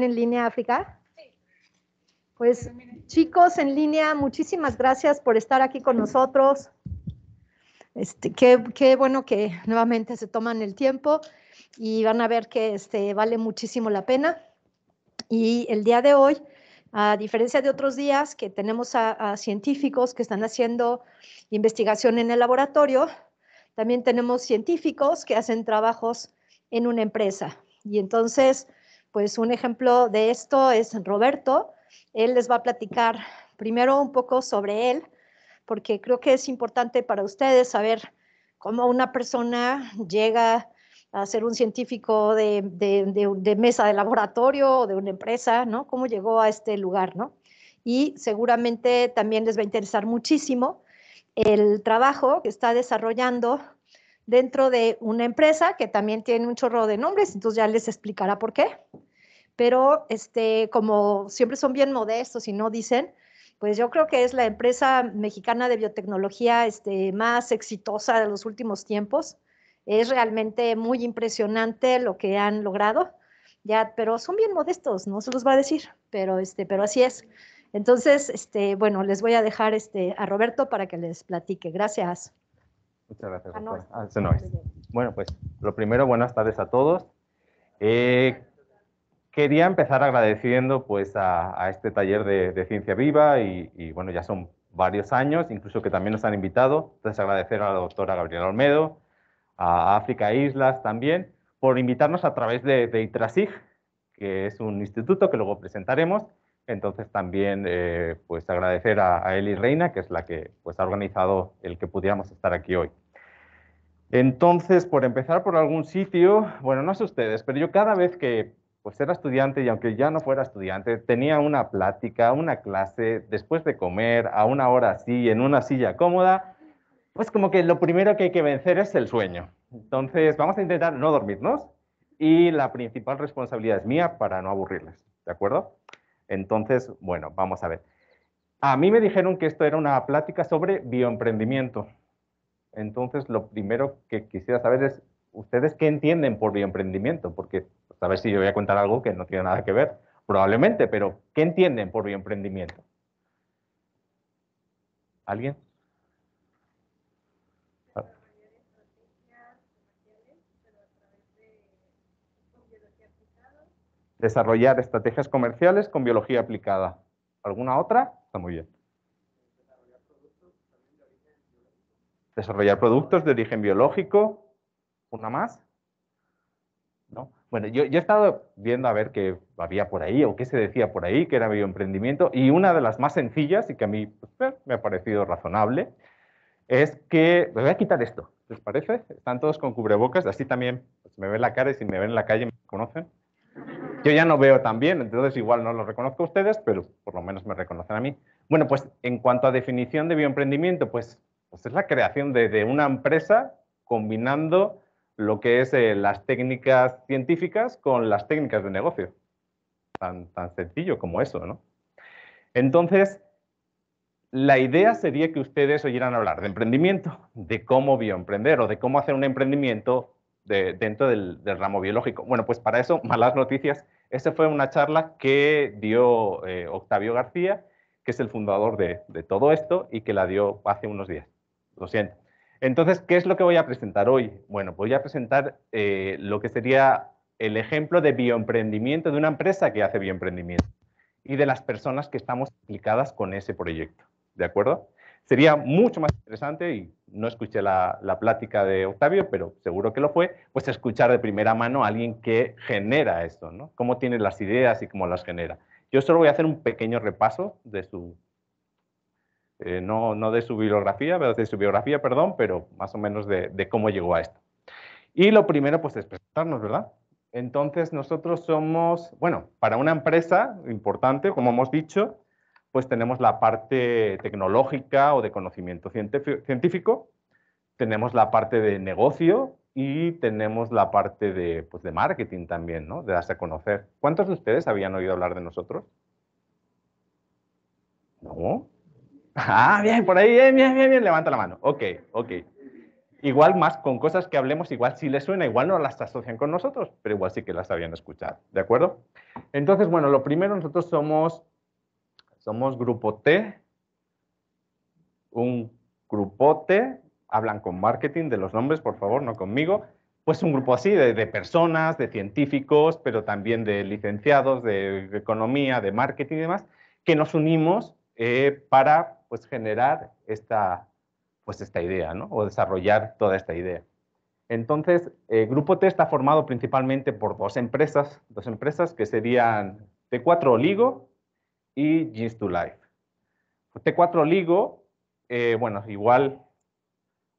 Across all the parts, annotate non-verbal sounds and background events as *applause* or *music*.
en línea África? Pues chicos en línea, muchísimas gracias por estar aquí con nosotros. Este, qué, bueno que nuevamente se toman el tiempo y van a ver que este, vale muchísimo la pena. Y el día de hoy, a diferencia de otros días que tenemos a científicos que están haciendo investigación en el laboratorio, también tenemos científicos que hacen trabajos en una empresa. Y entonces, pues un ejemplo de esto es Roberto. Él les va a platicar primero un poco sobre él, porque creo que es importante para ustedes saber cómo una persona llega a ser un científico de, mesa de laboratorio o de una empresa, ¿no? Cómo llegó a este lugar, ¿no? Y seguramente también les va a interesar muchísimo el trabajo que está desarrollando dentro de una empresa que también tiene un chorro de nombres, entonces ya les explicará por qué pero este, como siempre son bien modestos y no dicen, pues yo creo que es la empresa mexicana de biotecnología este, más exitosa de los últimos tiempos. Es realmente muy impresionante lo que han logrado, ya, pero son bien modestos, no se los va a decir, pero, este, pero así es. Entonces, este, bueno, les voy a dejar este, a Roberto para que les platique. Gracias. Muchas gracias. Ah, ah, bueno, pues lo primero, buenas tardes a todos. Eh, quería empezar agradeciendo pues a, este taller de, Ciencia Viva y, bueno, ya son varios años, incluso que también nos han invitado. Entonces agradecer a la doctora Gabriela Olmedo, a África Islas también, por invitarnos a través de, ITRASIG, que es un instituto que luego presentaremos. Entonces también eh, pues agradecer a, Eli Reina, que es la que pues, ha organizado el que pudiéramos estar aquí hoy. Entonces, por empezar por algún sitio, bueno, no sé ustedes, pero yo cada vez que pues era estudiante y aunque ya no fuera estudiante, tenía una plática, una clase, después de comer, a una hora así, en una silla cómoda, pues como que lo primero que hay que vencer es el sueño. Entonces, vamos a intentar no dormirnos y la principal responsabilidad es mía para no aburrirles, ¿de acuerdo? Entonces, bueno, vamos a ver. A mí me dijeron que esto era una plática sobre bioemprendimiento. Entonces, lo primero que quisiera saber es, ¿ustedes qué entienden por bioemprendimiento? Porque a ver si yo voy a contar algo que no tiene nada que ver, probablemente, pero ¿qué entienden por bioemprendimiento? ¿Alguien? Ah. desarrollar estrategias comerciales con biología aplicada. ¿Alguna otra? Está muy bien. Desarrollar productos de origen biológico. ¿Una más? Bueno, yo, he estado viendo a ver qué había por ahí o qué se decía por ahí, que era bioemprendimiento, y una de las más sencillas y que a mí pues, eh, me ha parecido razonable es que me voy a quitar esto, ¿les parece? Están todos con cubrebocas, así también pues, me ven la cara y si me ven en la calle me conocen. Yo ya no veo también, bien, entonces igual no lo reconozco a ustedes, pero por lo menos me reconocen a mí. Bueno, pues en cuanto a definición de bioemprendimiento, pues, pues es la creación de una empresa combinando lo que es eh, las técnicas científicas con las técnicas de negocio. Tan, tan sencillo como eso, ¿no? Entonces, la idea sería que ustedes oyeran hablar de emprendimiento, de cómo bioemprender o de cómo hacer un emprendimiento dentro del, ramo biológico. Bueno, pues para eso, malas noticias, esa fue una charla que dio eh, Octavio García, que es el fundador de todo esto y que la dio hace unos días. Lo siento. Entonces, ¿qué es lo que voy a presentar hoy? Bueno, voy a presentar eh, lo que sería el ejemplo de bioemprendimiento de una empresa que hace bioemprendimiento y de las personas que estamos implicadas con ese proyecto. ¿De acuerdo? Sería mucho más interesante, y no escuché la, la, plática de Octavio, pero seguro que lo fue, pues escuchar de primera mano a alguien que genera esto, ¿no? Cómo tiene las ideas y cómo las genera. Yo solo voy a hacer un pequeño repaso de su eh, no, de su bibliografía, de su biografía, perdón, pero más o menos de, cómo llegó a esto. Y lo primero, pues, es presentarnos, ¿verdad? Entonces, nosotros somos, bueno, para una empresa importante, como hemos dicho, pues tenemos la parte tecnológica o de conocimiento científico, tenemos la parte de negocio y tenemos la parte de, pues de marketing también, ¿no? De darse a conocer. ¿Cuántos de ustedes habían oído hablar de nosotros? No. Ah, bien, por ahí, bien, bien, bien, levanta la mano. Ok, ok. Igual más con cosas que hablemos, igual si les suena, igual no las asocian con nosotros, pero igual sí que las habían escuchado, ¿de acuerdo? Entonces, bueno, lo primero, nosotros somos, somos grupo T, un grupo T, hablan con marketing de los nombres, por favor, no conmigo, pues un grupo así de, personas, de científicos, pero también de licenciados, de economía, de marketing y demás, que nos unimos eh, para pues generar esta, pues esta idea, ¿no? O desarrollar toda esta idea. Entonces, el eh, Grupo T está formado principalmente por dos empresas, dos empresas que serían T4 Oligo y Jeans to life T4 Oligo, eh, bueno, igual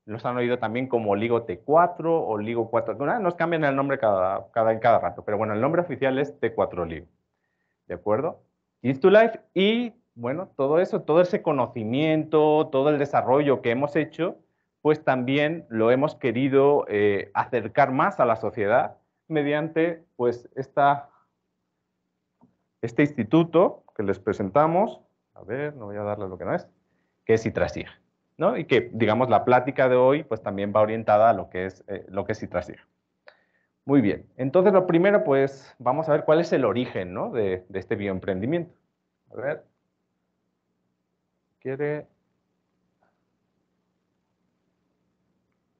los han oído también como Oligo T4 o Oligo 4, nos cambian el nombre cada, cada, cada rato, pero bueno, el nombre oficial es T4 Oligo, ¿de acuerdo? Jeans to life y bueno, todo eso, todo ese conocimiento, todo el desarrollo que hemos hecho, pues también lo hemos querido eh, acercar más a la sociedad mediante pues esta, este instituto que les presentamos, a ver, no voy a darles lo que no es, que es Citrasig, ¿no? Y que, digamos, la plática de hoy pues también va orientada a lo que es, eh, lo que es Muy bien, entonces lo primero pues vamos a ver cuál es el origen, ¿no? de, de este bioemprendimiento. A ver, quiere...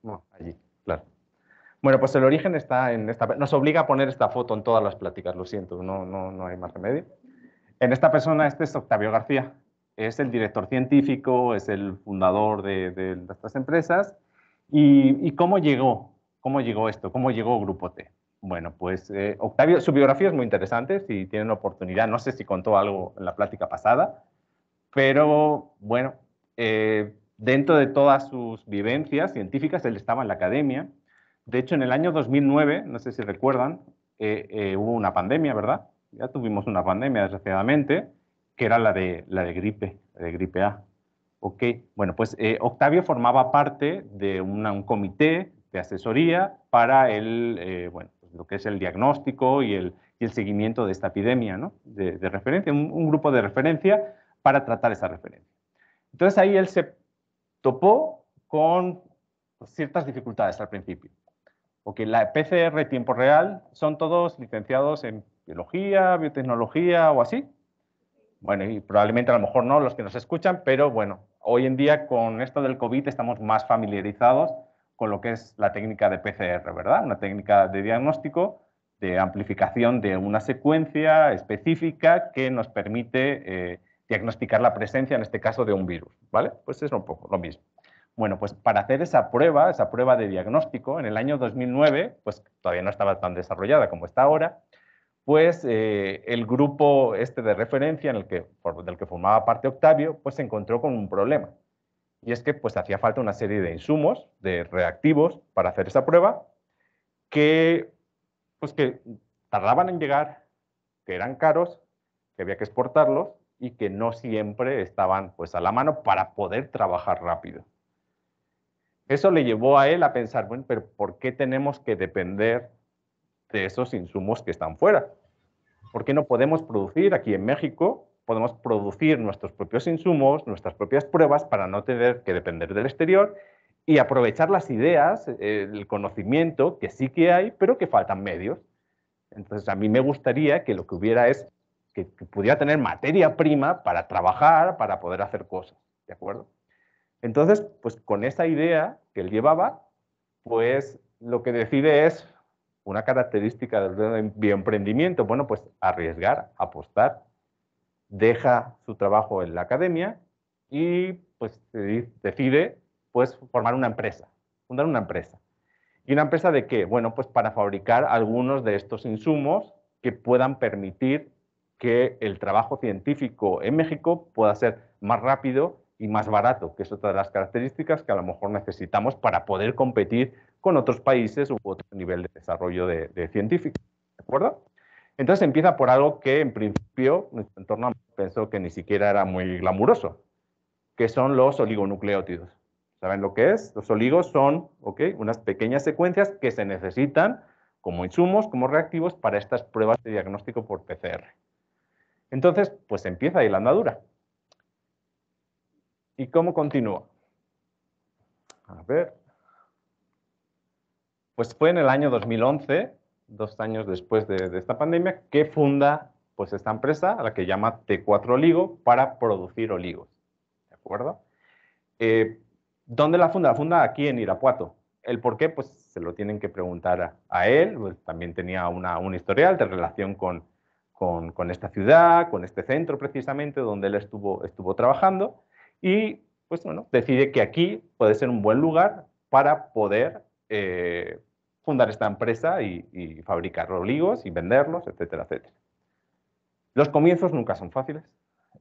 No, allí, claro. Bueno, pues el origen está en esta... Nos obliga a poner esta foto en todas las pláticas, lo siento, no, no, no hay más remedio. En esta persona, este es Octavio García, es el director científico, es el fundador de, de, estas empresas. ¿Y, cómo llegó? ¿Cómo llegó esto? ¿Cómo llegó Grupo T? Bueno, pues eh, Octavio, su biografía es muy interesante, si tienen oportunidad, no sé si contó algo en la plática pasada, pero bueno, eh, dentro de todas sus vivencias científicas, él estaba en la academia. De hecho, en el año 2009, no sé si recuerdan, eh, eh, hubo una pandemia, ¿verdad? Ya tuvimos una pandemia, desgraciadamente, que era la de, la de gripe, la de gripe A. Ok, bueno, pues Octavio formaba parte de un comité de asesoría para el, pues, lo que es el diagnóstico y el, seguimiento de esta epidemia, ¿no? De, referencia, un grupo de referencia para tratar esa referencia. Entonces ahí él se topó con pues, ciertas dificultades al principio. Porque la PCR tiempo real son todos licenciados en biología, biotecnología o así. Bueno, y probablemente a lo mejor no los que nos escuchan, pero bueno, hoy en día con esto del COVID estamos más familiarizados con lo que es la técnica de PCR, ¿verdad? Una técnica de diagnóstico, de amplificación de una secuencia específica que nos permite eh, diagnosticar la presencia, en este caso, de un virus. ¿Vale? Pues es un poco lo mismo. Bueno, pues para hacer esa prueba, esa prueba de diagnóstico, en el año 2009, pues todavía no estaba tan desarrollada como está ahora, pues eh, el grupo este de referencia en el que, del que formaba parte Octavio, pues se encontró con un problema. Y es que pues hacía falta una serie de insumos, de reactivos para hacer esa prueba, que, pues, que tardaban en llegar, que eran caros, que había que exportarlos y que no siempre estaban pues a la mano para poder trabajar rápido. Eso le llevó a él a pensar, bueno, pero ¿por qué tenemos que depender de esos insumos que están fuera? ¿Por qué no podemos producir aquí en México? Podemos producir nuestros propios insumos, nuestras propias pruebas para no tener que depender del exterior y aprovechar las ideas, eh, el conocimiento que sí que hay, pero que faltan medios. Entonces, a mí me gustaría que lo que hubiera es que, pudiera tener materia prima para trabajar, para poder hacer cosas, ¿de acuerdo? Entonces, pues con esa idea que él llevaba, pues lo que decide es una característica del bioemprendimiento, bueno, pues arriesgar, apostar, deja su trabajo en la academia y pues decide pues formar una empresa, fundar una empresa. ¿Y una empresa de qué? Bueno, pues para fabricar algunos de estos insumos que puedan permitir que el trabajo científico en México pueda ser más rápido y más barato, que es otra de las características que a lo mejor necesitamos para poder competir con otros países u otro nivel de desarrollo de, científico. acuerdo? Entonces empieza por algo que en principio nuestro entorno pensó que ni siquiera era muy glamuroso, que son los oligonucleótidos. ¿Saben lo que es? Los oligos son unas pequeñas secuencias que se necesitan como insumos, como reactivos para estas pruebas de diagnóstico por PCR. Entonces, pues empieza ahí la andadura. ¿Y cómo continúa? A ver. Pues fue en el año 2011, dos años después de, esta pandemia, que funda pues esta empresa a la que llama T4 Oligo para producir oligos. ¿De acuerdo? Eh, ¿Dónde la funda? La funda aquí en Irapuato. El por qué, pues se lo tienen que preguntar a, él. Pues, también tenía una, un historial de relación con, con, esta ciudad, con este centro precisamente donde él estuvo, estuvo trabajando y pues bueno, decide que aquí puede ser un buen lugar para poder eh, fundar esta empresa y, y fabricar ligos y venderlos, etcétera, etcétera. Los comienzos nunca son fáciles.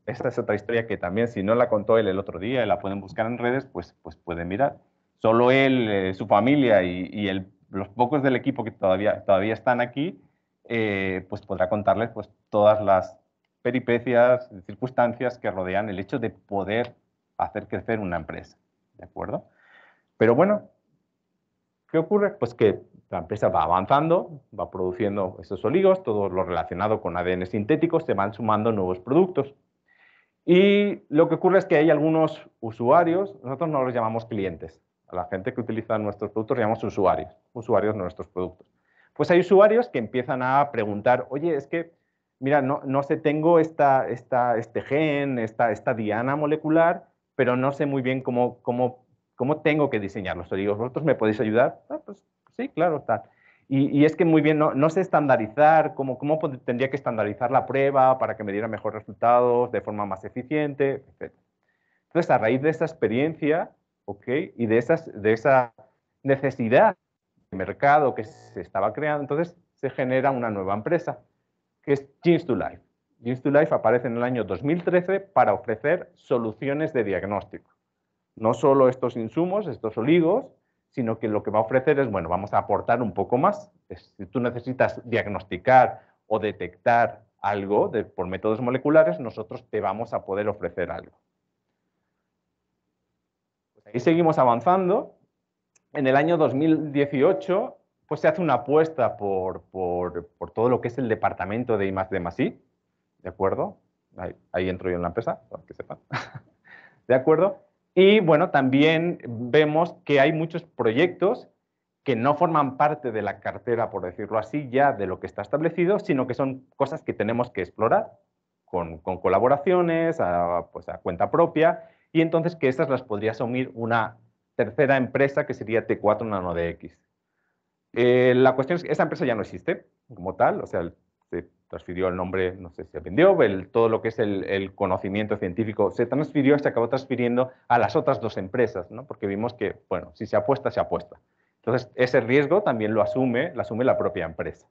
Esta es otra historia que también, si no la contó él el otro día y la pueden buscar en redes, pues, pues pueden mirar. Solo él, eh, su familia y, los pocos del equipo que todavía, todavía están aquí eh, pues podrá contarles pues, todas las peripecias, circunstancias que rodean el hecho de poder hacer crecer una empresa. ¿De acuerdo? Pero bueno, ¿qué ocurre? Pues que la empresa va avanzando, va produciendo esos oligos, todo lo relacionado con ADN sintético, se van sumando nuevos productos. Y lo que ocurre es que hay algunos usuarios, nosotros no los llamamos clientes, a la gente que utiliza nuestros productos llamamos usuarios, usuarios de nuestros productos pues hay usuarios que empiezan a preguntar, oye, es que, mira, no, no sé, tengo esta, esta, este gen, esta, esta diana molecular, pero no sé muy bien cómo, cómo, cómo tengo que diseñarlo. Entonces digo, ¿vosotros me podéis ayudar? Ah, pues sí, claro, tal. Y, es que muy bien, no, sé estandarizar, cómo, cómo tendría que estandarizar la prueba para que me diera mejores resultados de forma más eficiente, etc. Entonces, a raíz de esa experiencia, ¿ok? Y de, esas, de esa necesidad mercado que se estaba creando. Entonces se genera una nueva empresa, que es Jeans to Life. Jeans to Life aparece en el año 2013 para ofrecer soluciones de diagnóstico. No solo estos insumos, estos oligos, sino que lo que va a ofrecer es, bueno, vamos a aportar un poco más. Si tú necesitas diagnosticar o detectar algo por métodos moleculares, nosotros te vamos a poder ofrecer algo. Y pues ahí seguimos avanzando en el año 2018 pues se hace una apuesta por, todo lo que es el departamento de I+, de Masí, ¿de acuerdo? Ahí, entro yo en la empresa, para que sepan, *laughs* ¿de acuerdo? Y bueno, también vemos que hay muchos proyectos que no forman parte de la cartera, por decirlo así, ya de lo que está establecido, sino que son cosas que tenemos que explorar con, colaboraciones, a, pues a cuenta propia, y entonces que esas las podría asumir una tercera empresa que sería T4 Nano Eh, la cuestión es que esa empresa ya no existe como tal, o sea, se transfirió el nombre, no sé si se vendió, todo lo que es el, conocimiento científico se transfirió, se acabó transfiriendo a las otras dos empresas, ¿no? porque vimos que, bueno, si se apuesta, se apuesta. Entonces, ese riesgo también lo asume, lo asume la propia empresa.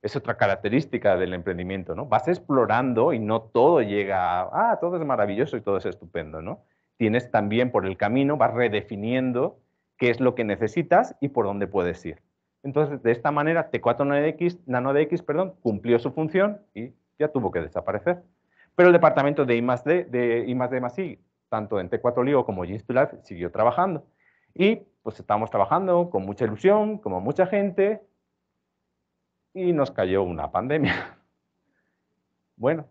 Es otra característica del emprendimiento, ¿no? Vas explorando y no todo llega a, ah, todo es maravilloso y todo es estupendo, ¿no? tienes también por el camino, vas redefiniendo qué es lo que necesitas y por dónde puedes ir. Entonces, de esta manera, T4 NanoDX, perdón, cumplió su función y ya tuvo que desaparecer. Pero el departamento de I+D, de más I, tanto en T4 Lio como Life, siguió trabajando. Y pues estábamos trabajando con mucha ilusión, como mucha gente, y nos cayó una pandemia. *laughs* Bueno,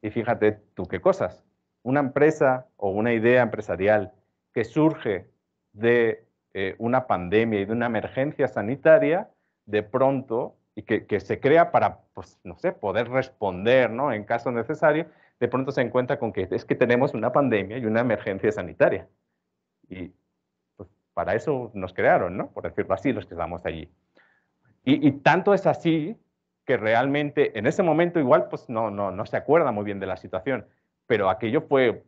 y fíjate tú qué cosas una empresa o una idea empresarial que surge de eh, una pandemia y de una emergencia sanitaria, de pronto, y que, se crea para, pues, no sé, poder responder, ¿no? En caso necesario, de pronto se encuentra con que es que tenemos una pandemia y una emergencia sanitaria. Y pues, para eso nos crearon, ¿no? Por decirlo así, los que estamos allí. Y, tanto es así que realmente en ese momento igual pues no, no se acuerda muy bien de la situación, pero aquello fue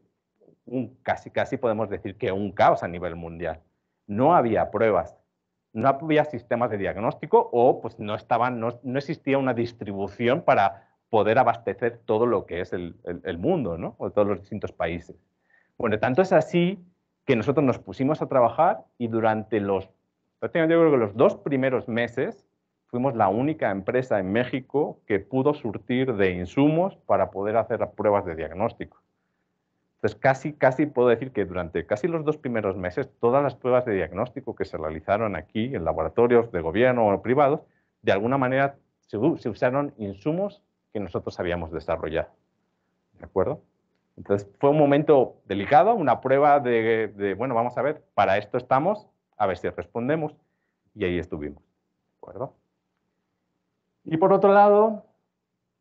un, casi, casi podemos decir que un caos a nivel mundial. No había pruebas, no había sistemas de diagnóstico o pues no, estaban, no, existía una distribución para poder abastecer todo lo que es el, el, mundo, ¿no? O todos los distintos países. Bueno, tanto es así que nosotros nos pusimos a trabajar y durante los, que los dos primeros meses fuimos la única empresa en México que pudo surtir de insumos para poder hacer pruebas de diagnóstico. Entonces, casi, casi puedo decir que durante casi los dos primeros meses, todas las pruebas de diagnóstico que se realizaron aquí en laboratorios de gobierno o privados, de alguna manera se, usaron insumos que nosotros habíamos desarrollado. ¿De acuerdo? Entonces, fue un momento delicado, una prueba de, de, bueno, vamos a ver, para esto estamos, a ver si respondemos, y ahí estuvimos. ¿De acuerdo? Y por otro lado,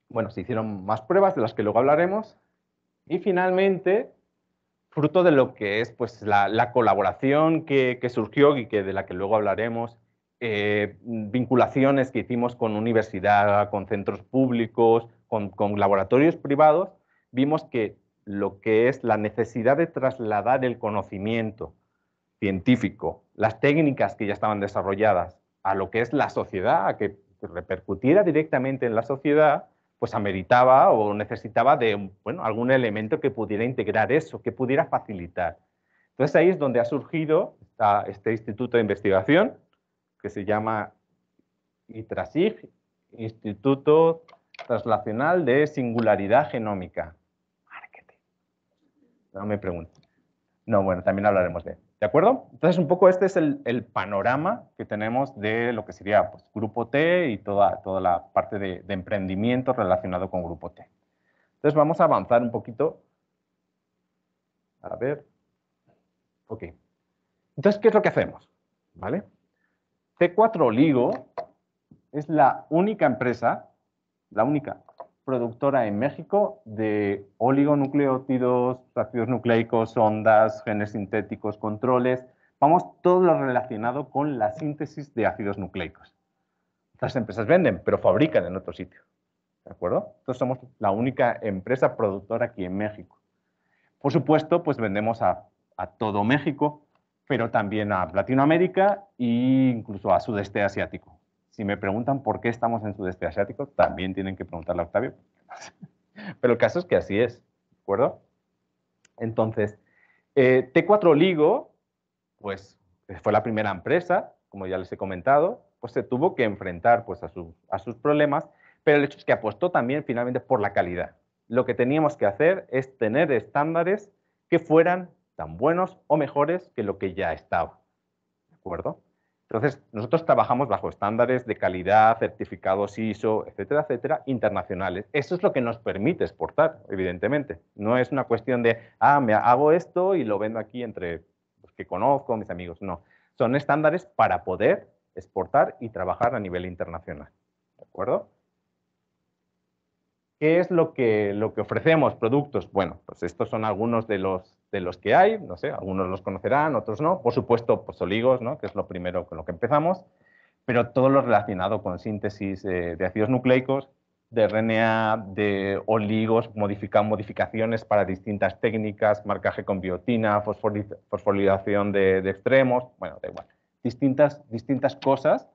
bueno, se hicieron más pruebas de las que luego hablaremos. Y finalmente, fruto de lo que es pues, la, colaboración que, surgió y que de la que luego hablaremos, eh, vinculaciones que hicimos con universidad, con centros públicos, con, con laboratorios privados, vimos que lo que es la necesidad de trasladar el conocimiento científico, las técnicas que ya estaban desarrolladas, a lo que es la sociedad, a que repercutiera directamente en la sociedad, pues ameritaba o necesitaba de bueno, algún elemento que pudiera integrar eso, que pudiera facilitar. Entonces ahí es donde ha surgido este instituto de investigación que se llama ITRASIG, Instituto Translacional de Singularidad Genómica. No me pregunto. No, bueno, también hablaremos de él. ¿De acuerdo? Entonces, un poco este es el, panorama que tenemos de lo que sería pues, Grupo T y toda, toda la parte de, emprendimiento relacionado con Grupo T. Entonces, vamos a avanzar un poquito. A ver. Ok. Entonces, ¿qué es lo que hacemos? ¿Vale? T4 Oligo es la única empresa, la única productora en México de oligonucleótidos, ácidos nucleicos, ondas, genes sintéticos, controles. Vamos, todo lo relacionado con la síntesis de ácidos nucleicos. Las empresas venden, pero fabrican en otro sitio. ¿De acuerdo? Entonces somos la única empresa productora aquí en México. Por supuesto, pues vendemos a, a todo México, pero también a Latinoamérica e incluso a sudeste asiático. Si me preguntan por qué estamos en sudeste asiático, también tienen que preguntarle a Octavio. *laughs* Pero el caso es que así es, ¿de acuerdo? Entonces, eh, T4 Ligo, pues fue la primera empresa, como ya les he comentado, pues se tuvo que enfrentar pues, a sus problemas, pero el hecho es que apostó también finalmente por la calidad. Lo que teníamos que hacer es tener estándares que fueran tan buenos o mejores que lo que ya estaba. ¿De acuerdo? Entonces, nosotros trabajamos bajo estándares de calidad, certificados ISO, etcétera, etcétera, internacionales. Eso es lo que nos permite exportar, evidentemente. No es una cuestión de, ah, me hago esto y lo vendo aquí entre los que conozco, mis amigos. No, son estándares para poder exportar y trabajar a nivel internacional. ¿De acuerdo? ¿Qué es lo que, lo que ofrecemos? Productos. Bueno, pues estos son algunos de los, de los que hay, no sé, algunos los conocerán, otros no. Por supuesto, pues, oligos ¿no? que es lo primero con lo que empezamos, pero todo lo relacionado con síntesis de ácidos nucleicos, de RNA, de oligos, modificaciones para distintas técnicas, marcaje con biotina, fosforilación de, de extremos, bueno, da igual. Distintas, distintas cosas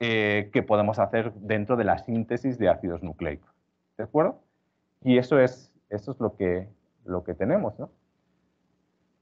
eh, que podemos hacer dentro de la síntesis de ácidos nucleicos. ¿De acuerdo? Y eso es, eso es lo, que, lo que tenemos, ¿no?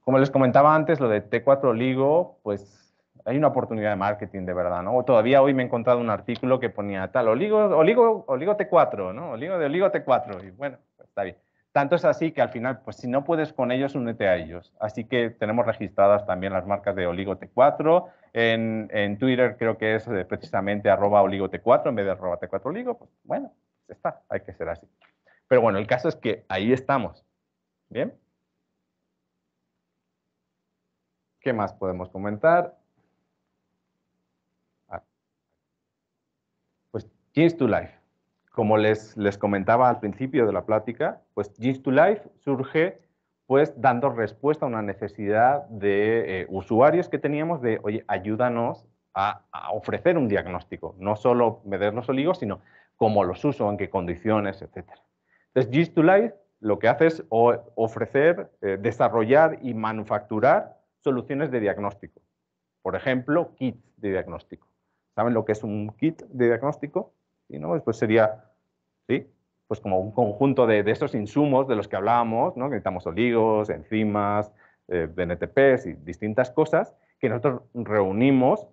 Como les comentaba antes, lo de T4 Oligo, pues hay una oportunidad de marketing de verdad, ¿no? Todavía hoy me he encontrado un artículo que ponía tal, oligo, oligo, oligo T4, ¿no? Oligo de oligo T4, y bueno, pues, está bien. Tanto es así que al final, pues si no puedes con ellos, únete a ellos. Así que tenemos registradas también las marcas de Oligo T4. En, en Twitter creo que es eh, precisamente arroba Oligo T4 en vez de arroba T4 Oligo. Pues bueno, pues, está, hay que ser así. Pero bueno, el caso es que ahí estamos. Bien. ¿Qué más podemos comentar? Ah. Pues Jeans to Life. Como les, les comentaba al principio de la plática, pues Jeans to Life surge pues dando respuesta a una necesidad de eh, usuarios que teníamos de, oye, ayúdanos a, ofrecer un diagnóstico, no solo medernos oligos, sino cómo los uso, en qué condiciones, etc. Entonces, gist 2 life lo que hace es ofrecer, eh, desarrollar y manufacturar soluciones de diagnóstico. Por ejemplo, kits de diagnóstico. ¿Saben lo que es un kit de diagnóstico? Y no, pues sería, ¿sí? Pues como un conjunto de, de esos insumos de los que hablábamos, ¿no? Necesitamos oligos, enzimas, eh, y distintas cosas que nosotros reunimos,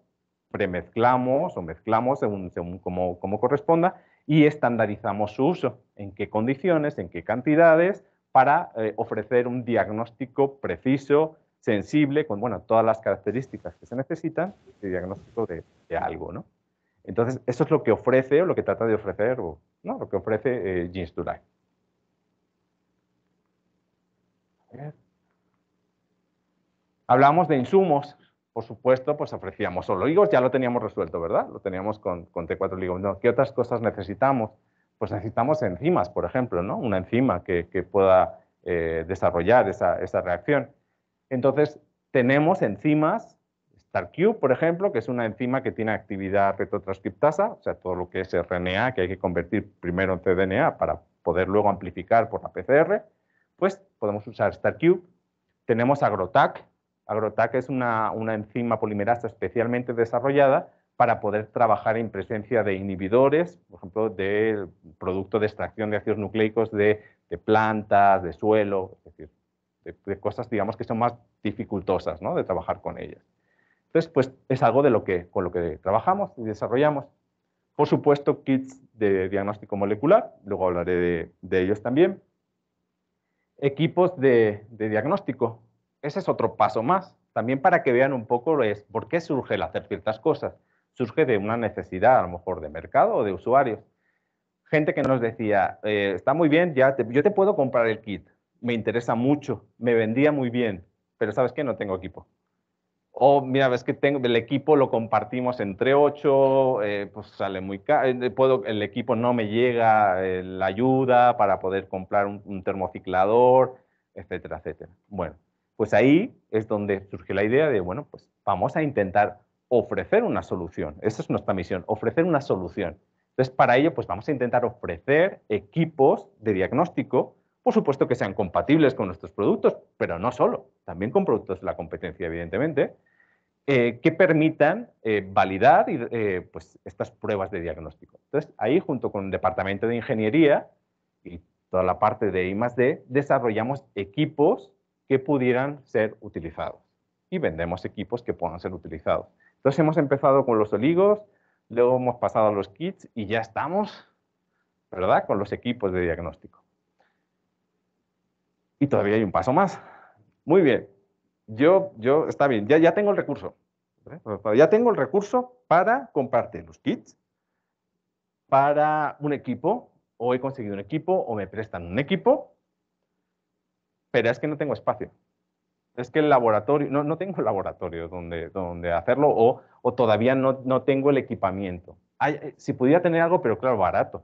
premezclamos o mezclamos según, como, corresponda y estandarizamos su uso, en qué condiciones, en qué cantidades, para eh, ofrecer un diagnóstico preciso, sensible, con bueno, todas las características que se necesitan de diagnóstico de, algo. ¿no? Entonces, eso es lo que ofrece o lo que trata de ofrecer, ¿no? lo que ofrece eh, to Hablamos de insumos, por supuesto, pues ofrecíamos higos, ya lo teníamos resuelto, ¿verdad? Lo teníamos con, con T4 ligos. ¿Qué otras cosas necesitamos? Pues necesitamos enzimas, por ejemplo, ¿no? Una enzima que, pueda eh, desarrollar esa, esa reacción. Entonces, tenemos enzimas, StarQ, por ejemplo, que es una enzima que tiene actividad retrotranscriptasa, o sea, todo lo que es RNA que hay que convertir primero en cDNA para poder luego amplificar por la PCR, pues podemos usar StarQ. Tenemos AgroTac. AgroTac es una, enzima polimerasa especialmente desarrollada para poder trabajar en presencia de inhibidores, por ejemplo, de producto de extracción de ácidos nucleicos de, de plantas, de suelo, es decir, de, cosas, digamos, que son más dificultosas ¿no? de trabajar con ellas. Entonces, pues es algo de lo que, con lo que trabajamos y desarrollamos. Por supuesto, kits de diagnóstico molecular, luego hablaré de, de ellos también. Equipos de, de, diagnóstico, ese es otro paso más, también para que vean un poco es, pues, por qué surge el hacer ciertas cosas. Surge de una necesidad, a lo mejor, de mercado o de usuarios. Gente que nos decía, eh, está muy bien, ya yo te puedo comprar el kit, me interesa mucho, me vendía muy bien, pero sabes que no tengo equipo. O mira, ves que tengo el equipo lo compartimos entre ocho, eh, pues sale muy caro, eh, puedo, el equipo no me llega eh, la ayuda para poder comprar un, termociclador, etcétera, etcétera. Bueno, pues ahí es donde surgió la idea de, bueno, pues vamos a intentar ofrecer una solución. Esa es nuestra misión, ofrecer una solución. Entonces, para ello, pues vamos a intentar ofrecer equipos de diagnóstico supuesto que sean compatibles con nuestros productos, pero no solo, también con productos de la competencia, evidentemente, eh, que permitan eh, validar eh, pues, estas pruebas de diagnóstico. Entonces, ahí junto con el Departamento de Ingeniería y toda la parte de I desarrollamos equipos que pudieran ser utilizados y vendemos equipos que puedan ser utilizados. Entonces, hemos empezado con los oligos, luego hemos pasado a los kits y ya estamos, ¿verdad?, con los equipos de diagnóstico. Y todavía hay un paso más. Muy bien, yo, yo, está bien, ya, ya tengo el recurso. ¿eh? Ya tengo el recurso para compartir los kits, para un equipo, o he conseguido un equipo, o me prestan un equipo, pero es que no tengo espacio. Es que el laboratorio, no, no tengo *laughs* laboratorio donde, donde hacerlo, o, todavía no, tengo el equipamiento. Eh, si pudiera tener algo, pero claro, barato.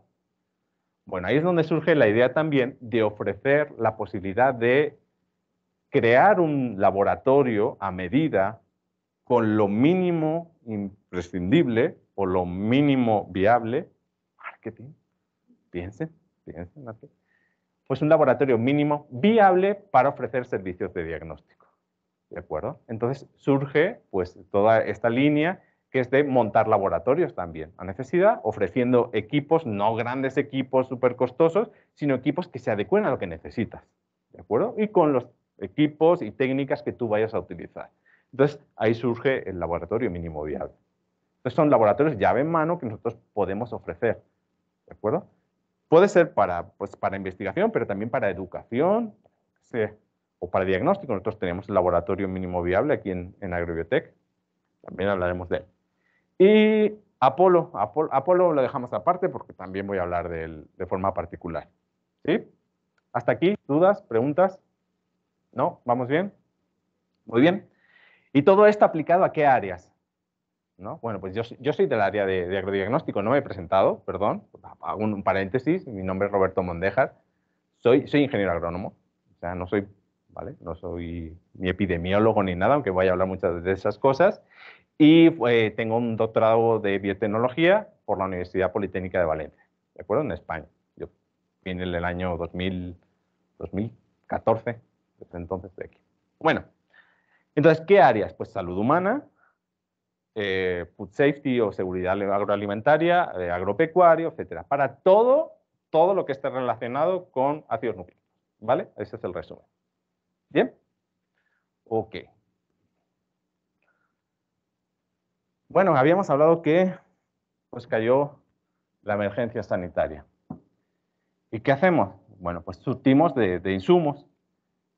Bueno, ahí es donde surge la idea también de ofrecer la posibilidad de crear un laboratorio a medida con lo mínimo imprescindible o lo mínimo viable, marketing, piensen, piensen, pues un laboratorio mínimo viable para ofrecer servicios de diagnóstico. ¿De acuerdo? Entonces surge pues toda esta línea que es de montar laboratorios también a necesidad, ofreciendo equipos, no grandes equipos súper costosos, sino equipos que se adecuen a lo que necesitas, ¿de acuerdo? Y con los equipos y técnicas que tú vayas a utilizar. Entonces, ahí surge el laboratorio mínimo viable. Entonces, son laboratorios llave en mano que nosotros podemos ofrecer, ¿de acuerdo? Puede ser para, pues, para investigación, pero también para educación, o para diagnóstico. Nosotros tenemos el laboratorio mínimo viable aquí en, en Agrobiotech. También hablaremos de y Apolo, Apolo, lo dejamos aparte porque también voy a hablar de de forma particular. ¿Sí? Hasta aquí, dudas, preguntas. ¿No? ¿Vamos bien? Muy bien. ¿Y todo esto aplicado a qué áreas? ¿No? Bueno, pues yo, soy del área de, agrodiagnóstico, no me he presentado, perdón, hago un paréntesis, mi nombre es Roberto Mondejar, soy, ingeniero agrónomo, o sea, no soy, ¿vale? No soy ni epidemiólogo ni nada, aunque voy a hablar muchas de esas cosas, y eh, tengo un doctorado de biotecnología por la Universidad Politécnica de Valencia, ¿de acuerdo? En España. Yo vine en el año 2000, 2014, desde entonces de aquí. Bueno, entonces, ¿qué áreas? Pues salud humana, eh, food safety o seguridad agroalimentaria, eh, agropecuario, etcétera. Para todo, todo lo que esté relacionado con ácidos nucleicos, ¿vale? Ese es el resumen. ¿Bien? Ok. Bueno, habíamos hablado que pues cayó la emergencia sanitaria. ¿Y qué hacemos? Bueno, pues surtimos de, insumos,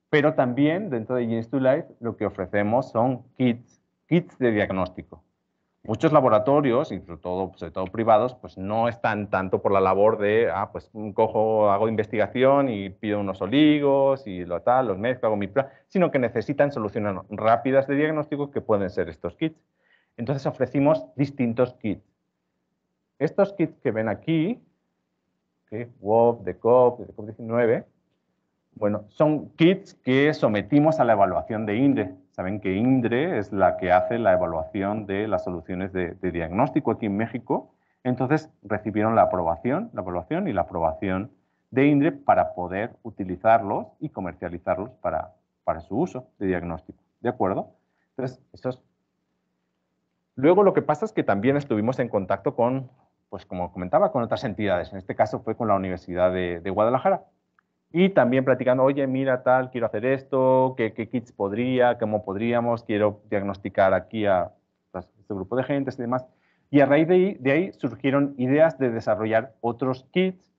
pero también dentro de Genes to Life lo que ofrecemos son kits, kits de diagnóstico. Muchos laboratorios, sobre todo, sobre todo privados, pues no están tanto por la labor de, ah, pues cojo, hago investigación y pido unos oligos y lo tal, los mezclo, hago mi plan, sino que necesitan soluciones rápidas de diagnóstico que pueden ser estos kits. Entonces ofrecimos distintos kits. Estos kits que ven aquí, que WOP, DECOP, DECOP 19, bueno, son kits que sometimos a la evaluación de INDRE. Saben que INDRE es la que hace la evaluación de las soluciones de, diagnóstico aquí en México. Entonces recibieron la aprobación, la evaluación y la aprobación de INDRE para poder utilizarlos y comercializarlos para, para su uso de diagnóstico. ¿De acuerdo? Entonces, esos Luego lo que pasa es que también estuvimos en contacto con, pues como comentaba, con otras entidades. En este caso fue con la Universidad de, Guadalajara. Y también platicando, oye, mira tal, quiero hacer esto, qué, kits podría, cómo podríamos, quiero diagnosticar aquí a pues, este grupo de gente y demás. Y a raíz de ahí, surgieron ideas de desarrollar otros kits,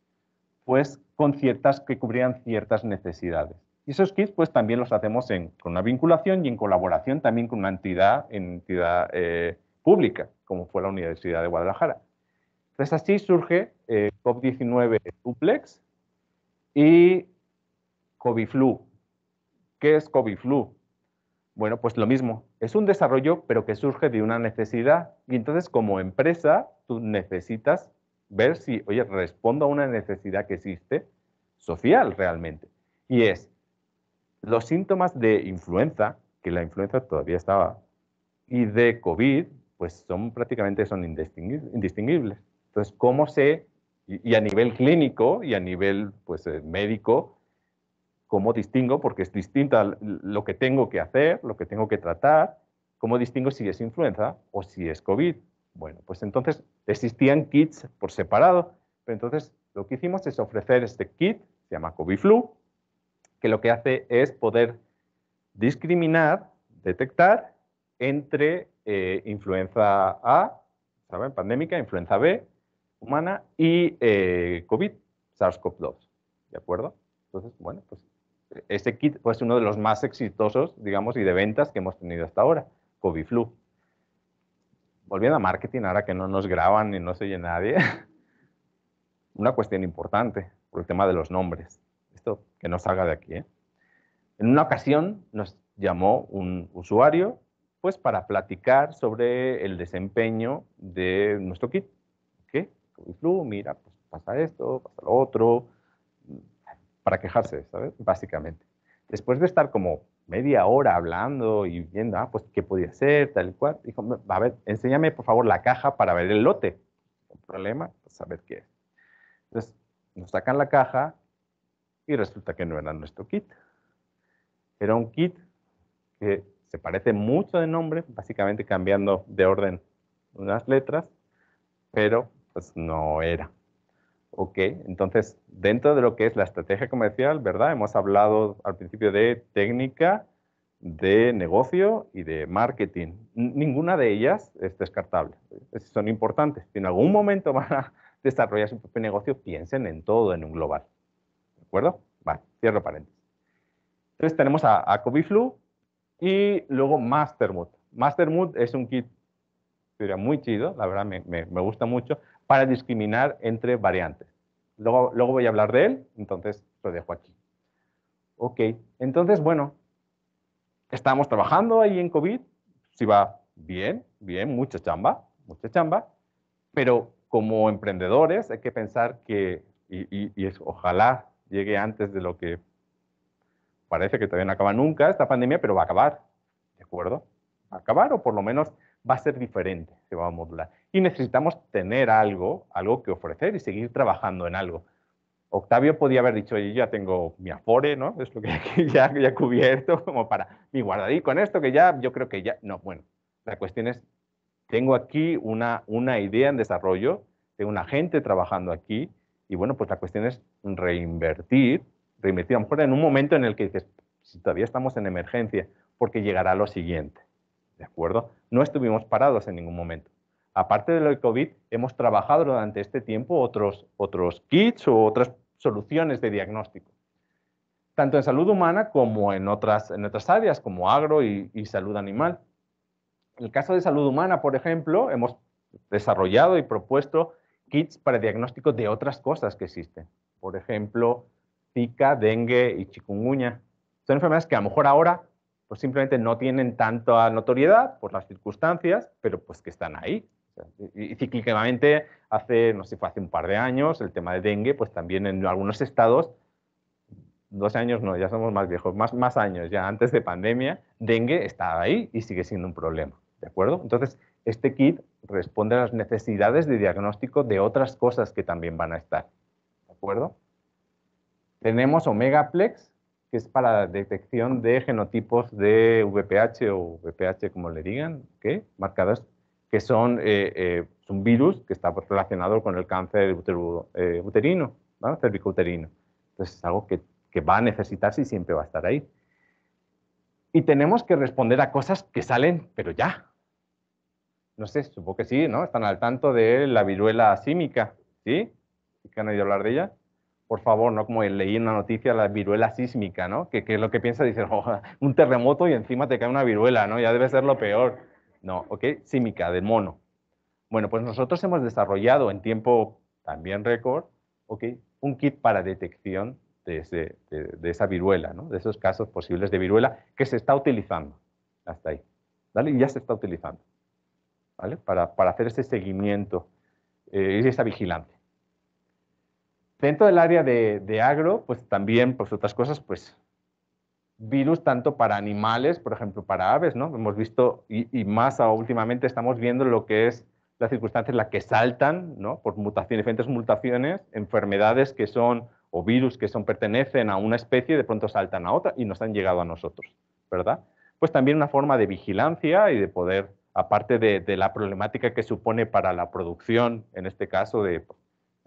pues con ciertas, que cubrían ciertas necesidades. Y esos kits, pues también los hacemos con una vinculación y en colaboración también con una entidad, entidad eh, como fue la Universidad de Guadalajara. Entonces así surge eh, COP19 Duplex y COVID-flu. ¿Qué es COVID-flu? Bueno, pues lo mismo, es un desarrollo pero que surge de una necesidad y entonces como empresa tú necesitas ver si, oye, respondo a una necesidad que existe social realmente. Y es los síntomas de influenza, que la influenza todavía estaba, y de COVID, pues son prácticamente son indistinguibles. Entonces, ¿cómo sé? y, a nivel clínico y a nivel pues, eh, médico, cómo distingo, porque es distinta lo que tengo que hacer, lo que tengo que tratar, cómo distingo si es influenza o si es COVID? Bueno, pues entonces existían kits por separado, pero entonces lo que hicimos es ofrecer este kit, se llama COVID Flu, que lo que hace es poder discriminar, detectar entre eh, influenza A, ¿saben? Pandémica, influenza B, humana, y eh, COVID, SARS-CoV-2, ¿de acuerdo? Entonces, bueno, pues este kit fue uno de los más exitosos, digamos, y de ventas que hemos tenido hasta ahora, COVID Flu. Volviendo a marketing, ahora que no nos graban y no se oye nadie, *laughs* una cuestión importante por el tema de los nombres. Esto que no salga de aquí. ¿eh? En una ocasión nos llamó un usuario pues para platicar sobre el desempeño de nuestro kit. ¿Qué mira, pues pasa esto, pasa lo otro, para quejarse, ¿sabes? Básicamente. Después de estar como media hora hablando y viendo, ah, pues qué podía ser, tal y cual, dijo, a ver, enséñame por favor la caja para ver el lote. ¿Un problema, pues a ver qué es. Entonces, nos sacan la caja y resulta que no era nuestro kit. Era un kit que se parece mucho de nombre, básicamente cambiando de orden unas letras, pero pues no era. Ok, entonces dentro de lo que es la estrategia comercial, ¿verdad? Hemos hablado al principio de técnica, de negocio y de marketing. Ninguna de ellas es descartable, son importantes. Si en algún momento *laughs* van a desarrollar su propio negocio, piensen en todo, en un global. ¿De acuerdo? Vale, cierro paréntesis. Entonces tenemos a, a y luego Mastermood. Mastermood es un kit sería muy chido, la verdad me, gusta mucho, para discriminar entre variantes. Luego, luego voy a hablar de él, entonces lo dejo aquí. Ok, entonces, bueno, estamos trabajando ahí en COVID, si va bien, bien, mucha chamba, mucha chamba, pero como emprendedores hay que pensar que, y, y es, ojalá llegue antes de lo que parece que todavía no acaba nunca esta pandemia, pero va a acabar, ¿de acuerdo? Va a acabar o por lo menos va a ser diferente, se va a modular. Y necesitamos tener algo, algo que ofrecer y seguir trabajando en algo. Octavio podía haber dicho, yo ya tengo mi afore, ¿no? Es lo que *laughs* ya, ya cubierto, como para mi guardadí con esto, que ya, yo creo que ya, no, bueno, la cuestión es, tengo aquí una, una idea en desarrollo, tengo una gente trabajando aquí, y bueno, pues la cuestión es reinvertir en un momento en el que dices, si todavía estamos en emergencia, porque llegará lo siguiente. ¿De acuerdo? No estuvimos parados en ningún momento. Aparte de lo de COVID, hemos trabajado durante este tiempo otros, otros kits o otras soluciones de diagnóstico, tanto en salud humana como en otras, en otras áreas, como agro y, y salud animal. En el caso de salud humana, por ejemplo, hemos desarrollado y propuesto kits para diagnóstico de otras cosas que existen. Por ejemplo, Zika, dengue y chikungunya. Son enfermedades que a lo mejor ahora pues simplemente no tienen tanta notoriedad por las circunstancias, pero pues que están ahí. Y cíclicamente, hace, no sé, fue hace un par de años, el tema de dengue, pues también en algunos estados, dos años no, ya somos más viejos, más, más años ya antes de pandemia, dengue estaba ahí y sigue siendo un problema, ¿de acuerdo? Entonces, este kit responde a las necesidades de diagnóstico de otras cosas que también van a estar, ¿de acuerdo? Tenemos Omegaplex, que es para la detección de genotipos de VPH o VPH, como le digan, ¿qué? que son, eh, eh, un virus que está relacionado con el cáncer eh, uterino, eh, uterino, Entonces es algo que, que, va a necesitarse y siempre va a estar ahí. Y tenemos que responder a cosas que salen, pero ya. No sé, supongo que sí, ¿no? Están al tanto de la viruela símica, ¿sí? ¿Qué que han oído hablar de ella? por favor, ¿no? Como leí en una noticia, la viruela sísmica, ¿no? Que, es lo que piensa, dice, *laughs* oh, un terremoto y encima te cae una viruela, ¿no? Ya debe ser lo peor. No, ¿ok? Símica, del mono. Bueno, pues nosotros hemos desarrollado en tiempo también récord, ¿ok? Un kit para detección de, de, esa viruela, ¿no? De esos casos posibles de viruela que se está utilizando. Hasta ahí. ¿Vale? Y ya se está utilizando. ¿Vale? Para, hacer este seguimiento eh, y esa vigilancia. Dentro del área de, agro, pues también, pues otras cosas, pues virus tanto para animales, por ejemplo, para aves, ¿no? Hemos visto, y, más últimamente estamos viendo lo que es la circunstancia en la que saltan, ¿no? Por mutaciones, diferentes mutaciones, enfermedades que son, o virus que son, pertenecen a una especie, de pronto saltan a otra y nos han llegado a nosotros, ¿verdad? Pues también una forma de vigilancia y de poder, aparte de la problemática que supone para la producción, en este caso de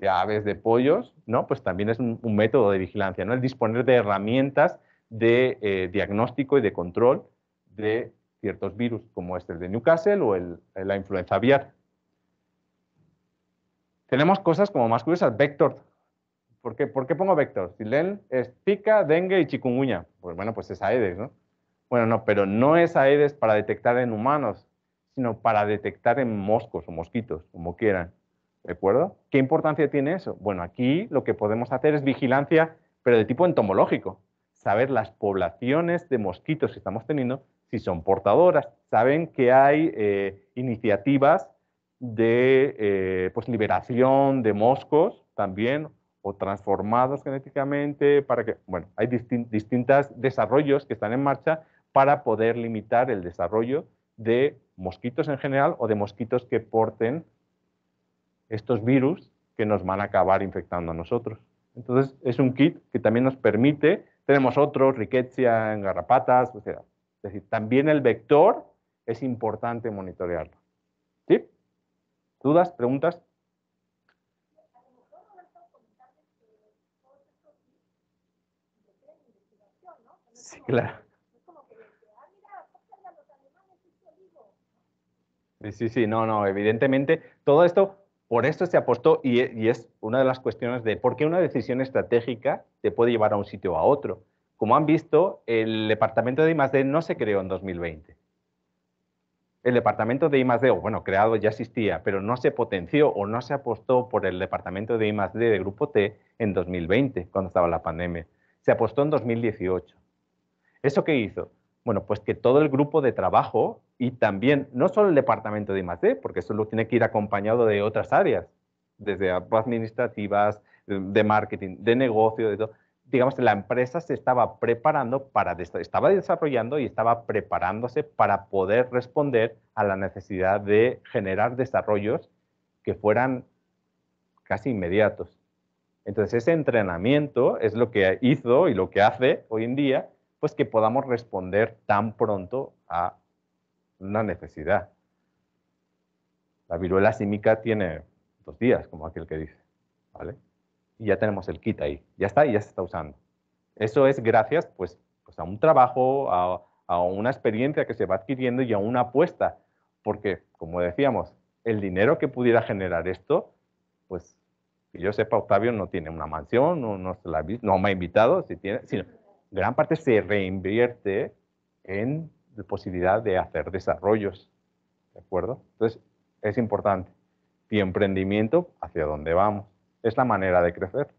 de aves, de pollos, ¿no? pues también es un, método de vigilancia, ¿no? el disponer de herramientas de eh, diagnóstico y de control de ciertos virus, como es el de Newcastle o el, la influenza aviar. Tenemos cosas como más curiosas, vector. ¿Por qué, ¿Por qué pongo vector? Si leen es pica, dengue y chikungunya. Pues bueno, pues es Aedes, ¿no? Bueno, no, pero no es Aedes para detectar en humanos, sino para detectar en moscos o mosquitos, como quieran. ¿Qué importancia tiene eso? Bueno, aquí lo que podemos hacer es vigilancia, pero de tipo entomológico. Saber las poblaciones de mosquitos que estamos teniendo, si son portadoras. Saben que hay eh, iniciativas de eh, pues, liberación de moscos también o transformados genéticamente para que, bueno, hay distintos desarrollos que están en marcha para poder limitar el desarrollo de mosquitos en general o de mosquitos que porten estos virus que nos van a acabar infectando a nosotros. Entonces, es un kit que también nos permite, tenemos otros, en garrapatas, o es decir, también el vector es importante monitorearlo. ¿Sí? ¿Dudas? ¿Preguntas? Sí, claro. sí, sí, no, no, evidentemente todo esto por esto se apostó e, y, es una de las cuestiones de por qué una decisión estratégica te puede llevar a un sitio o a otro. Como han visto, el departamento de I+.D. no se creó en 2020. El departamento de I+.D., bueno, creado ya existía, pero no se potenció o no se apostó por el departamento de I+.D. de Grupo T en 2020, cuando estaba la pandemia. Se apostó en 2018. ¿Eso qué hizo? Bueno, pues que todo el grupo de trabajo y también, no solo el departamento de I+.D., porque eso lo tiene que ir acompañado de otras áreas, desde administrativas, de marketing, de negocio, de todo. Digamos, que la empresa se estaba preparando para, estaba desarrollando y estaba preparándose para poder responder a la necesidad de generar desarrollos que fueran casi inmediatos. Entonces, ese entrenamiento es lo que hizo y lo que hace hoy en día pues que podamos responder tan pronto a una necesidad. La viruela símica tiene dos días, como aquel que dice, ¿vale? Y ya tenemos el kit ahí, ya está y ya se está usando. Eso es gracias pues, pues a un trabajo, a, una experiencia que se va adquiriendo y a una apuesta, porque, como decíamos, el dinero que pudiera generar esto, pues que yo sepa, Octavio no tiene una mansión, no, la, no me ha invitado, si tiene, gran parte se reinvierte en la posibilidad de hacer desarrollos. ¿De acuerdo? Entonces, es importante. Y emprendimiento, hacia dónde vamos. Es la manera de crecer.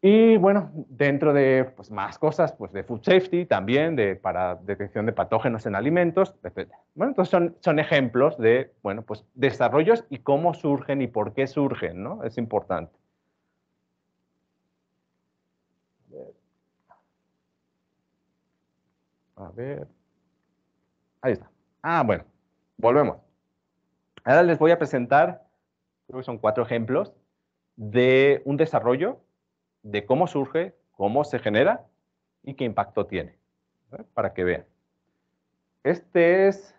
Y bueno, dentro de pues, más cosas, pues de food safety también, de, para detección de patógenos en alimentos, etc. Bueno, entonces son, son ejemplos de, bueno, pues desarrollos y cómo surgen y por qué surgen, ¿no? Es importante. A ver. Ahí está. Ah, bueno. Volvemos. Ahora les voy a presentar, creo que son cuatro ejemplos, de un desarrollo, de cómo surge, cómo se genera y qué impacto tiene. Para que vean. Este es,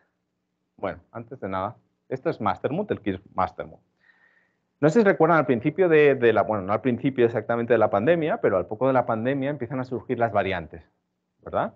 bueno, antes de nada, este es Mastermood, el Kit Mastermood. No sé si recuerdan al principio de, de, la, bueno, no al principio exactamente de la pandemia, pero al poco de la pandemia empiezan a surgir las variantes, ¿verdad?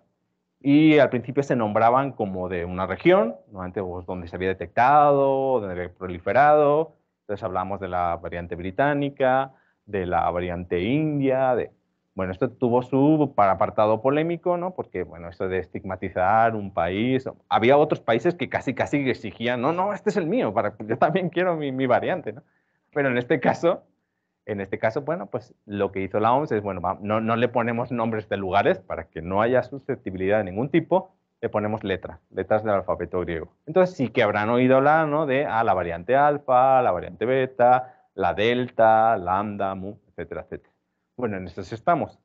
y al principio se nombraban como de una región, antes pues, donde se había detectado, donde había proliferado. Entonces hablamos de la variante británica, de la variante india, de... Bueno, esto tuvo su apartado polémico, ¿no? Porque, bueno, esto de estigmatizar un país... Había otros países que casi, casi exigían, no, no, este es el mío, para... yo también quiero mi, variante, Pero en este caso, en este caso, bueno, pues lo que hizo la OMS es, bueno, no, le ponemos nombres de lugares para que no haya susceptibilidad de ningún tipo, le ponemos letras, letras del alfabeto griego. Entonces sí que habrán oído hablar ¿no? de ah, la variante alfa, la variante beta, la delta, lambda, mu, etcétera, etcétera. Bueno, en eso estamos.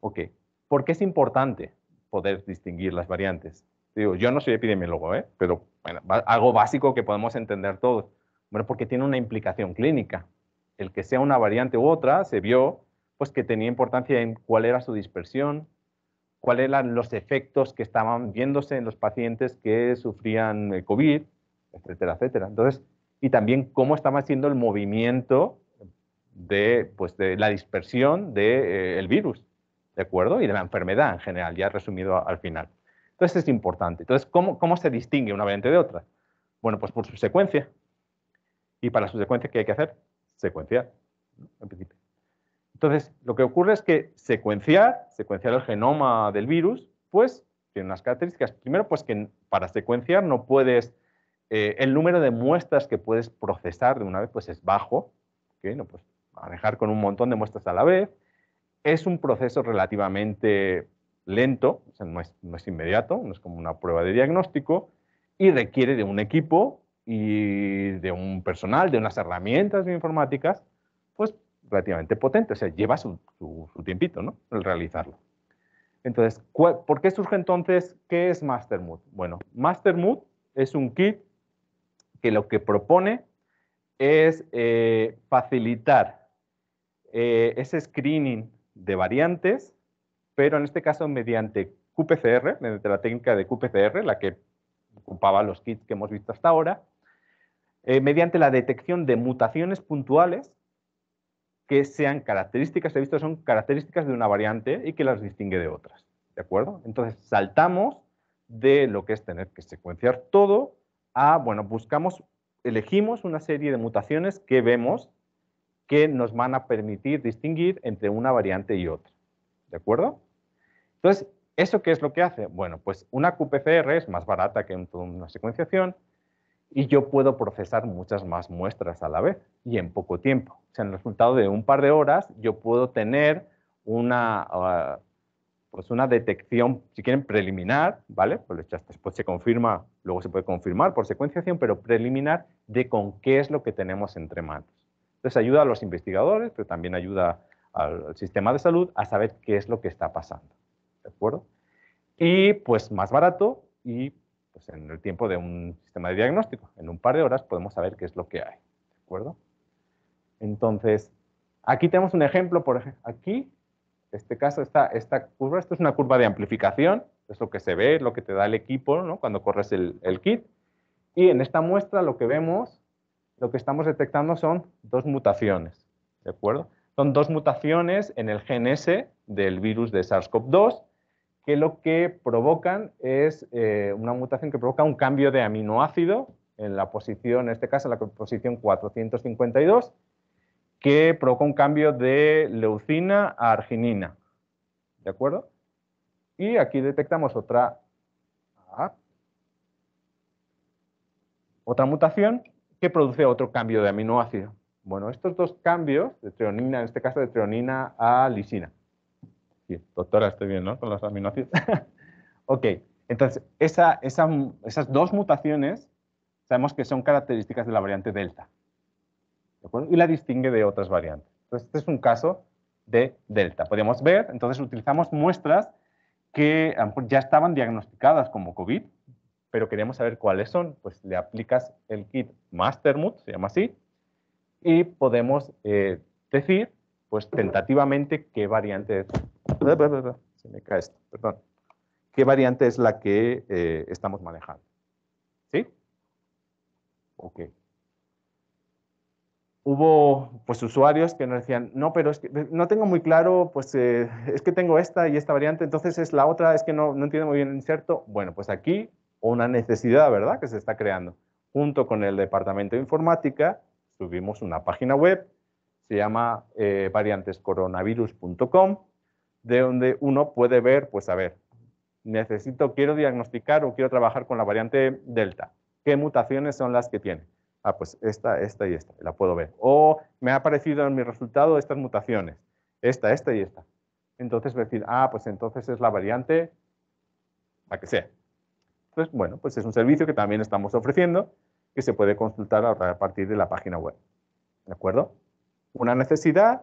Ok, ¿por qué es importante poder distinguir las variantes? Digo, yo no soy epidemiólogo, ¿eh? pero bueno, algo básico que podemos entender todos. Bueno, porque tiene una implicación clínica el que sea una variante u otra, se vio pues que tenía importancia en cuál era su dispersión, cuáles eran los efectos que estaban viéndose en los pacientes que sufrían eh, COVID, etcétera, etcétera. Entonces, y también cómo estaba siendo el movimiento de, pues, de la dispersión del de, eh, virus, ¿de acuerdo? Y de la enfermedad en general, ya resumido al final. Entonces, es importante. Entonces, ¿cómo, ¿cómo se distingue una variante de otra? Bueno, pues por su secuencia. ¿Y para su secuencia qué hay que hacer? secuenciar, en principio. Entonces, lo que ocurre es que secuenciar, secuenciar el genoma del virus, pues tiene unas características. Primero, pues que para secuenciar no puedes, eh, el número de muestras que puedes procesar de una vez, pues es bajo, ¿okay? no puedes manejar con un montón de muestras a la vez. Es un proceso relativamente lento, no, es, no es inmediato, no es como una prueba de diagnóstico, y requiere de un equipo y de un personal, de unas herramientas informáticas, pues relativamente potente, o sea, lleva su, tiempito, ¿no? El realizarlo. Entonces, ¿por qué surge entonces qué es Mastermood? Bueno, Mastermood es un kit que lo que propone es eh, facilitar eh, ese screening de variantes, pero en este caso mediante QPCR, mediante la técnica de QPCR, la que ocupaba los kits que hemos visto hasta ahora, eh, mediante la detección de mutaciones puntuales que sean características, he visto son características de una variante y que las distingue de otras. ¿De acuerdo? Entonces saltamos de lo que es tener que secuenciar todo a, bueno, buscamos, elegimos una serie de mutaciones que vemos que nos van a permitir distinguir entre una variante y otra. ¿De acuerdo? Entonces, ¿eso qué es lo que hace? Bueno, pues una QPCR es más barata que una secuenciación, y yo puedo procesar muchas más muestras a la vez y en poco tiempo. O sea, en el resultado de un par de horas yo puedo tener una, ah, pues una detección, si quieren, preliminar, ¿vale? Pues ya después se confirma, luego se puede confirmar por secuenciación, pero preliminar de con qué es lo que tenemos entre manos. Entonces ayuda a los investigadores, pero también ayuda al sistema de salud a saber qué es lo que está pasando, ¿de acuerdo? Y pues más barato y pues en el tiempo de un sistema de diagnóstico. En un par de horas podemos saber qué es lo que hay. ¿De acuerdo? Entonces, aquí tenemos un ejemplo, por ejemplo, aquí, este caso, esta, esta curva, esto es una curva de amplificación, es lo que se ve, lo que te da el equipo ¿no? cuando corres el, kit. Y en esta muestra lo que vemos, lo que estamos detectando son dos mutaciones, ¿de acuerdo? Son dos mutaciones en el gns del virus de SARS-CoV-2 que lo que provocan es eh, una mutación que provoca un cambio de aminoácido en la posición, en este caso en la posición 452, que provoca un cambio de leucina a arginina. ¿De acuerdo? Y aquí detectamos otra, ah, otra mutación que produce otro cambio de aminoácido. Bueno, estos dos cambios de treonina, en este caso de treonina a lisina, doctora, estoy bien, ¿no? Con los aminoácidos. *laughs* ok, entonces, esa, esas dos mutaciones sabemos que son características de la variante delta. ¿de acuerdo? Y la distingue de otras variantes. Entonces, este es un caso de delta. Podemos ver, entonces utilizamos muestras que ya estaban diagnosticadas como COVID, pero queremos saber cuáles son. Pues le aplicas el kit Mastermut, se llama así, y podemos eh, decir, pues tentativamente, qué variante es se me cae esto, perdón. ¿Qué variante es la que eh, estamos manejando? ¿Sí? Ok. Hubo pues usuarios que nos decían, no, pero es que no tengo muy claro, pues eh, es que tengo esta y esta variante, entonces es la otra, es que no, entiendo muy bien el inserto. Bueno, pues aquí una necesidad, ¿verdad?, que se está creando. Junto con el departamento de informática, subimos una página web, se llama eh, variantescoronavirus.com, de donde uno puede ver, pues a ver, necesito, quiero diagnosticar o quiero trabajar con la variante delta. ¿Qué mutaciones son las que tiene? Ah, pues esta, esta y esta, la puedo ver. O me ha aparecido en mi resultado estas mutaciones, esta, esta y esta. Entonces decir, ah, pues entonces es la variante, la que sea. Entonces, bueno, pues es un servicio que también estamos ofreciendo, que se puede consultar a partir de la página web. ¿De acuerdo? Una necesidad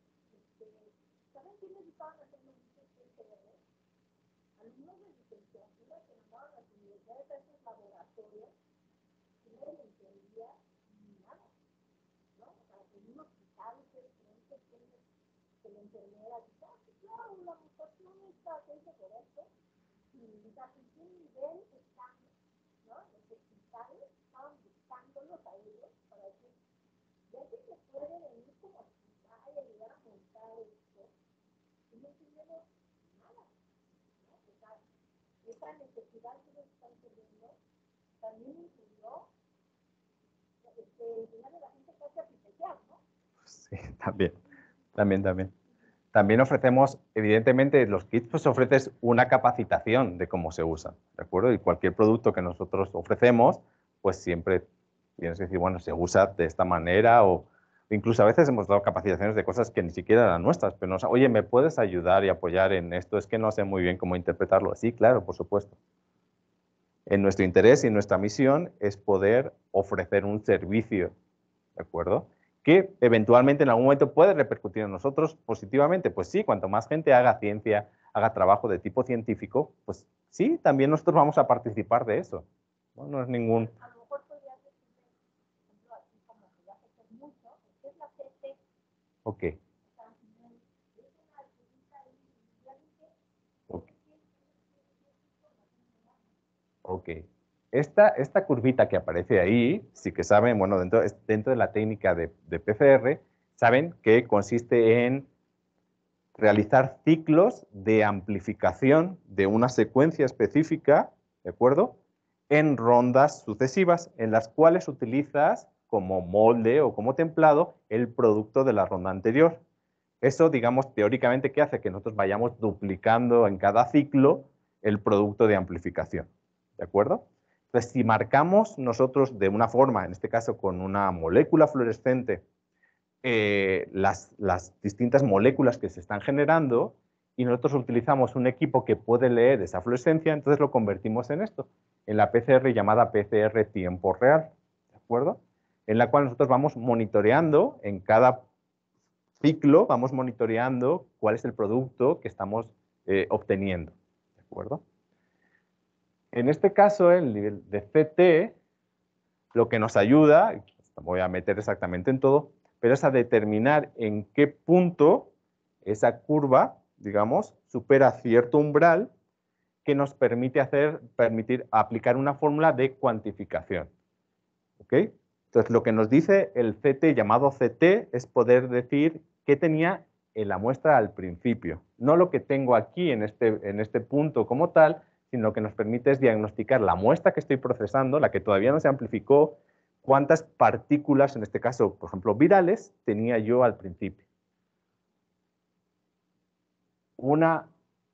tiene todas las tecnologías que tener. Alumnos de licenciatura que mandaban a las universidades a esos laboratorios y no no entendía nada, ¿no? Para que uno quitara un frente que la enfermera dice, ah, claro, la mutación está hecha por esto y la qué nivel está, ¿no? Los hospitales estaban buscándolos a ellos para decir, ya que se puede venir también pues Sí, *laughs* también, también, también. También ofrecemos, evidentemente, los kits, pues ofreces una capacitación de cómo se usa ¿de acuerdo? Y cualquier producto que nosotros ofrecemos, pues siempre tienes que decir, bueno, se usa de esta manera o Incluso a veces hemos dado capacitaciones de cosas que ni siquiera eran nuestras, pero nos, oye, ¿me puedes ayudar y apoyar en esto? Es que no sé muy bien cómo interpretarlo. Sí, claro, por supuesto. En nuestro interés y en nuestra misión es poder ofrecer un servicio, ¿de acuerdo? Que eventualmente en algún momento puede repercutir en nosotros positivamente. Pues sí, cuanto más gente haga ciencia, haga trabajo de tipo científico, pues sí, también nosotros vamos a participar de eso. no es ningún Ok. Ok. Esta, esta curvita que aparece ahí, sí que saben, bueno, dentro, dentro de la técnica de PCR, saben que consiste en realizar ciclos de amplificación de una secuencia específica, ¿de acuerdo? En rondas sucesivas, en las cuales utilizas como molde o como templado el producto de la ronda anterior. Eso, digamos, teóricamente, ¿qué hace? Que nosotros vayamos duplicando en cada ciclo el producto de amplificación. ¿De acuerdo? Entonces, si marcamos nosotros de una forma, en este caso con una molécula fluorescente, eh, las, las distintas moléculas que se están generando, y nosotros utilizamos un equipo que puede leer esa fluorescencia, entonces lo convertimos en esto, en la PCR llamada PCR tiempo real. ¿De acuerdo? en la cual nosotros vamos monitoreando en cada ciclo, vamos monitoreando cuál es el producto que estamos eh, obteniendo. ¿De acuerdo? En este caso, el nivel de CT, lo que nos ayuda, voy a meter exactamente en todo, pero es a determinar en qué punto esa curva, digamos, supera cierto umbral que nos permite hacer, permitir aplicar una fórmula de cuantificación. ¿Ok? Entonces, lo que nos dice el CT llamado CT es poder decir qué tenía en la muestra al principio. No lo que tengo aquí en este, en este punto como tal, sino lo que nos permite es diagnosticar la muestra que estoy procesando, la que todavía no se amplificó, cuántas partículas, en este caso, por ejemplo, virales, tenía yo al principio. Una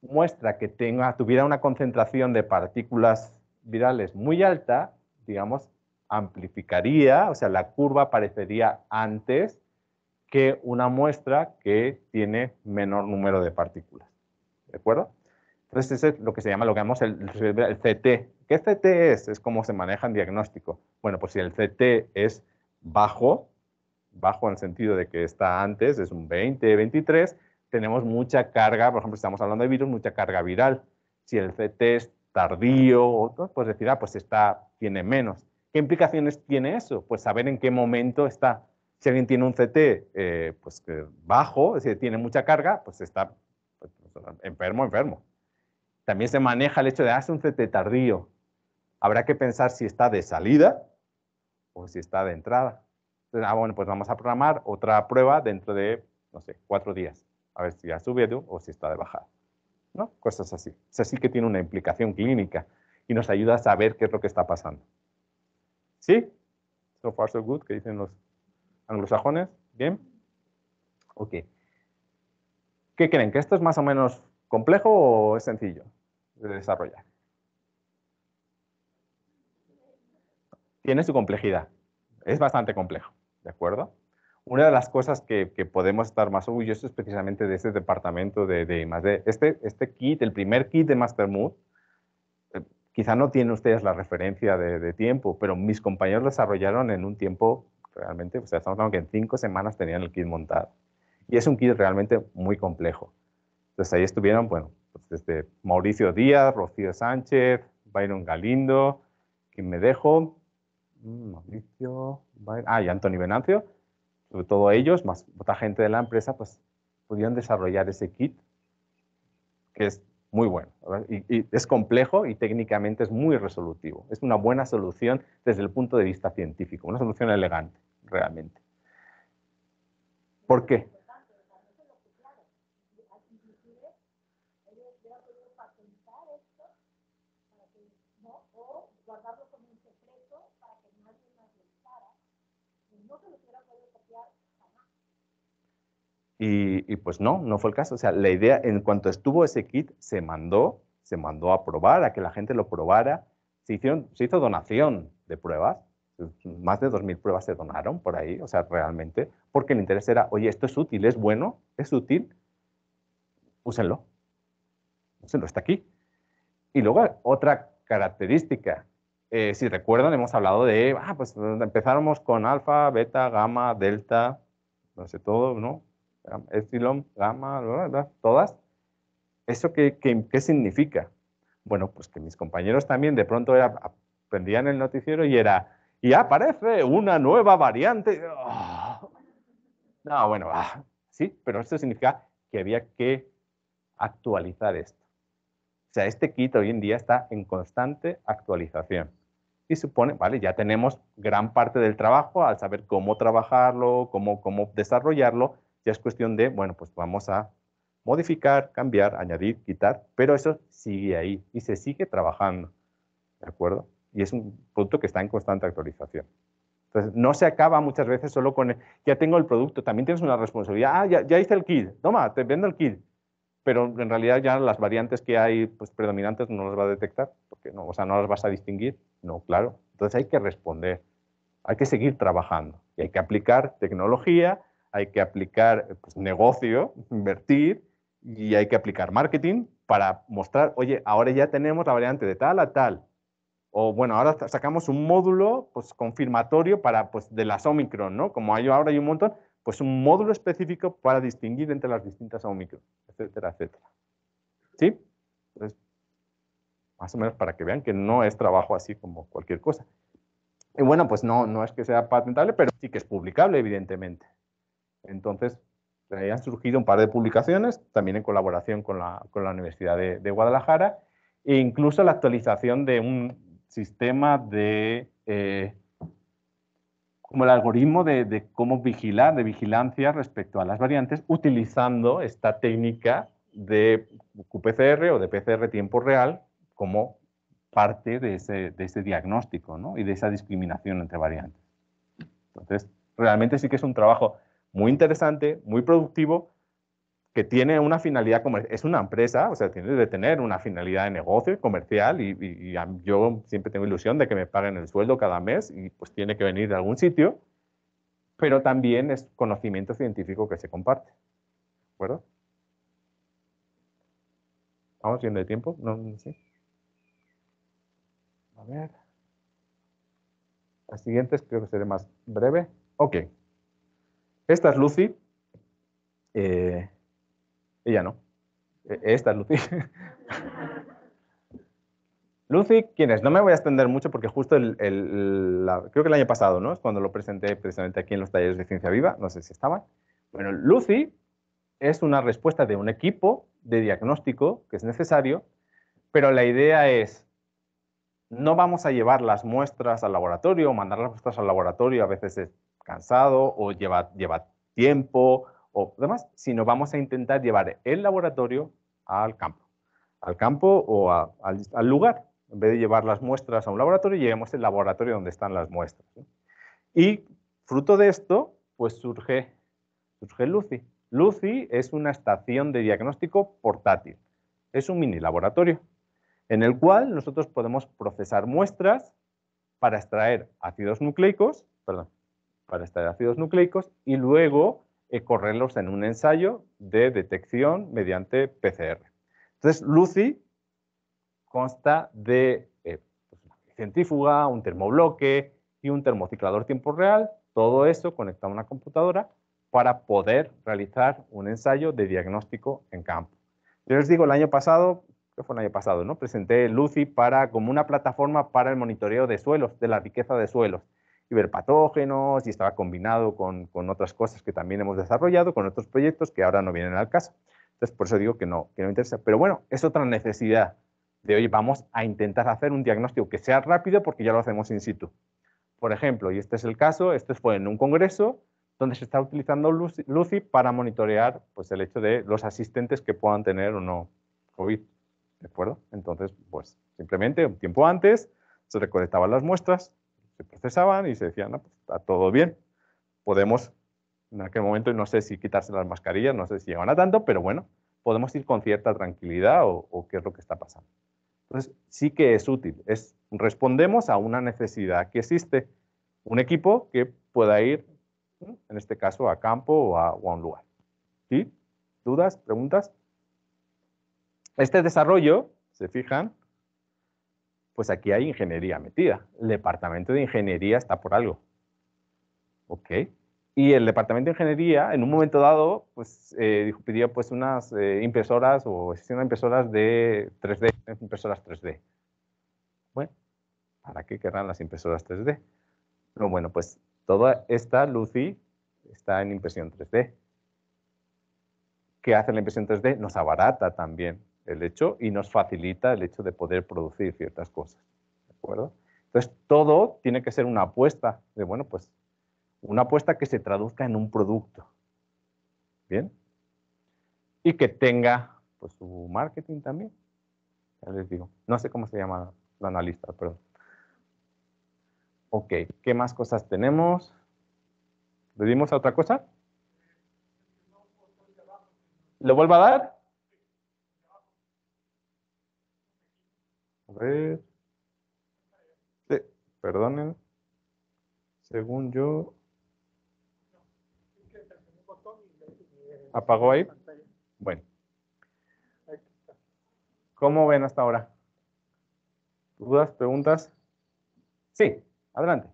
muestra que tenga, tuviera una concentración de partículas virales muy alta, digamos, amplificaría, o sea, la curva aparecería antes que una muestra que tiene menor número de partículas. ¿De acuerdo? Entonces, eso es lo que se llama, lo que llamamos el, CT. ¿Qué CT es? Es cómo se maneja en diagnóstico. Bueno, pues si el CT es bajo, bajo en el sentido de que está antes, es un 20, 23, tenemos mucha carga, por ejemplo, estamos hablando de virus, mucha carga viral. Si el CT es tardío, pues decir, ah, pues está, tiene menos. ¿Qué implicaciones tiene eso? Pues saber en qué momento está. Si alguien tiene un CT eh, pues, bajo, si tiene mucha carga, pues está pues, enfermo, enfermo. También se maneja el hecho de hacer ah, un CT tardío. Habrá que pensar si está de salida o si está de entrada. Ah, bueno, pues vamos a programar otra prueba dentro de, no sé, cuatro días. A ver si ha subido o si está de bajada. ¿No? Cosas así. Eso sí que tiene una implicación clínica y nos ayuda a saber qué es lo que está pasando. Sí, so far so good, que dicen los anglosajones. Bien. Ok. ¿Qué creen? ¿Que esto es más o menos complejo o es sencillo de desarrollar? Tiene su complejidad. Es bastante complejo, ¿de acuerdo? Una de las cosas que, podemos estar más orgullosos es precisamente de este departamento de, de I+.D. Este, este kit, el primer kit de Mastermood, quizá no tienen ustedes la referencia de, tiempo, pero mis compañeros lo desarrollaron en un tiempo realmente, o sea, estamos hablando que en cinco semanas tenían el kit montado. Y es un kit realmente muy complejo. Entonces ahí estuvieron, bueno, desde pues, este, Mauricio Díaz, Rocío Sánchez, Byron Galindo, quien me dejo, mm, Mauricio, ah, y Antonio Venancio, sobre todo ellos, más otra gente de la empresa, pues pudieron desarrollar ese kit, que es muy bueno. Y, es complejo y técnicamente es muy resolutivo. Es una buena solución desde el punto de vista científico, una solución elegante, realmente. ¿Por qué? Y, pues no, no fue el caso. O sea, la idea, en cuanto estuvo ese kit, se mandó, se mandó a probar, a que la gente lo probara. Se, hicieron, se hizo donación de pruebas, más de 2.000 pruebas se donaron por ahí, o sea, realmente, porque el interés era, oye, esto es útil, es bueno, es útil, úsenlo. Úsenlo, está aquí. Y luego otra característica, eh, si recuerdan, hemos hablado de, ah, pues empezamos con alfa, beta, gamma, delta, no sé todo, ¿no? Epsilon, gamma, todas. ¿Eso qué, significa? Bueno, pues que mis compañeros también de pronto aprendían el noticiero y era, y aparece una nueva variante. Ah. No, bueno, ah, sí, pero esto significa que había que actualizar esto. O sea, este kit hoy en día está en constante actualización. Y supone, vale, ya tenemos gran parte del trabajo al saber cómo trabajarlo, cómo, cómo desarrollarlo, ya es cuestión de, bueno, pues vamos a modificar, cambiar, añadir, quitar, pero eso sigue ahí y se sigue trabajando, ¿de acuerdo? Y es un producto que está en constante actualización. Entonces, no se acaba muchas veces solo con, el, ya tengo el producto, también tienes una responsabilidad, ah, ya, ya hice el kit, toma, te vendo el kit, pero en realidad ya las variantes que hay pues, predominantes no las va a detectar, porque no, o sea, no las vas a distinguir, no, claro. Entonces hay que responder, hay que seguir trabajando y hay que aplicar tecnología hay que aplicar pues, negocio, invertir y hay que aplicar marketing para mostrar, oye, ahora ya tenemos la variante de tal a tal. O bueno, ahora sacamos un módulo pues, confirmatorio para pues, de las Omicron, ¿no? Como hay, ahora hay un montón, pues un módulo específico para distinguir entre las distintas Omicron, etcétera, etcétera. ¿Sí? Pues, más o menos para que vean que no es trabajo así como cualquier cosa. Y bueno, pues no, no es que sea patentable, pero sí que es publicable, evidentemente. Entonces, ahí han surgido un par de publicaciones, también en colaboración con la, Universidad de, Guadalajara, e incluso la actualización de un sistema de, eh, como el algoritmo de, cómo vigilar, de vigilancia respecto a las variantes, utilizando esta técnica de QPCR o de PCR tiempo real como parte de ese, diagnóstico y de esa discriminación entre variantes. Entonces, realmente sí que es un trabajo muy interesante, muy productivo, que tiene una finalidad comercial. Es una empresa, o sea, tiene que tener una finalidad de negocio comercial y, yo siempre tengo ilusión de que me paguen el sueldo cada mes y pues tiene que venir de algún sitio, pero también es conocimiento científico que se comparte. ¿De acuerdo? ¿Vamos viendo de tiempo? ¿No? A ver. Las siguientes creo que seré más breve. Ok. Esta es Lucy. Eh, ella no. E, esta es Lucy. *laughs* Lucy, ¿quién es? No me voy a extender mucho porque justo el, creo que el año pasado, ¿no? Es cuando lo presenté precisamente aquí en los talleres de Ciencia Viva, no sé si estaban. Bueno, Lucy es una respuesta de un equipo de diagnóstico que es necesario, pero la idea es, no vamos a llevar las muestras al laboratorio o mandar las muestras al laboratorio, a veces es cansado o lleva, lleva tiempo o demás, sino vamos a intentar llevar el laboratorio al campo, al campo o al, lugar. En vez de llevar las muestras a un laboratorio, llevemos el laboratorio donde están las muestras. Y fruto de esto, pues surge, surge Lucy. Lucy es una estación de diagnóstico portátil. Es un mini laboratorio en el cual nosotros podemos procesar muestras para extraer ácidos nucleicos, perdón, para extraer ácidos nucleicos y luego eh, correrlos en un ensayo de detección mediante PCR. Entonces, Lucy consta de eh, pues, una centrífuga, un termobloque y un termociclador tiempo real, todo eso conectado a una computadora para poder realizar un ensayo de diagnóstico en campo. Yo les digo, el año pasado, que fue el año pasado, ¿no? Presenté Lucy para, como una plataforma para el monitoreo de suelos, de la riqueza de suelos patógenos, y estaba combinado con, otras cosas que también hemos desarrollado, con otros proyectos que ahora no vienen al caso. Entonces, por eso digo que no, que no me interesa. Pero bueno, es otra necesidad de, hoy vamos a intentar hacer un diagnóstico que sea rápido porque ya lo hacemos in situ. Por ejemplo, y este es el caso, esto fue en un congreso donde se está utilizando Lucy para monitorear pues, el hecho de los asistentes que puedan tener o no COVID. ¿De acuerdo? Entonces, pues simplemente un tiempo antes se recolectaban las muestras, se procesaban y se decían, no, pues, está todo bien, podemos, en aquel momento no sé si quitarse las mascarillas, no sé si llegan a tanto, pero bueno, podemos ir con cierta tranquilidad o, qué es lo que está pasando. Entonces, sí que es útil, es, respondemos a una necesidad que existe, un equipo que pueda ir, en este caso, a campo o a, o a un lugar. ¿Sí? ¿Dudas? ¿Preguntas? Este desarrollo, se fijan, pues aquí hay ingeniería metida. El departamento de ingeniería está por algo. ¿Ok? Y el departamento de ingeniería, en un momento dado, pues eh, pidió pues unas eh, impresoras o impresoras de 3D, impresoras 3D. Bueno, ¿para qué querrán las impresoras 3D? Pero bueno, pues toda esta Lucy está en impresión 3D. ¿Qué hace la impresión 3D? Nos abarata también el hecho y nos facilita el hecho de poder producir ciertas cosas. ¿De acuerdo? Entonces, todo tiene que ser una apuesta de, bueno, pues una apuesta que se traduzca en un producto. ¿Bien? Y que tenga pues su marketing también. Ya les digo, no sé cómo se llama la analista, pero... Ok, ¿qué más cosas tenemos? ¿Le dimos a otra cosa? ¿Lo vuelvo a dar? ver. Sí, perdonen. Según yo. ¿Apagó ahí? Bueno. ¿Cómo ven hasta ahora? ¿Dudas, preguntas? Sí, adelante.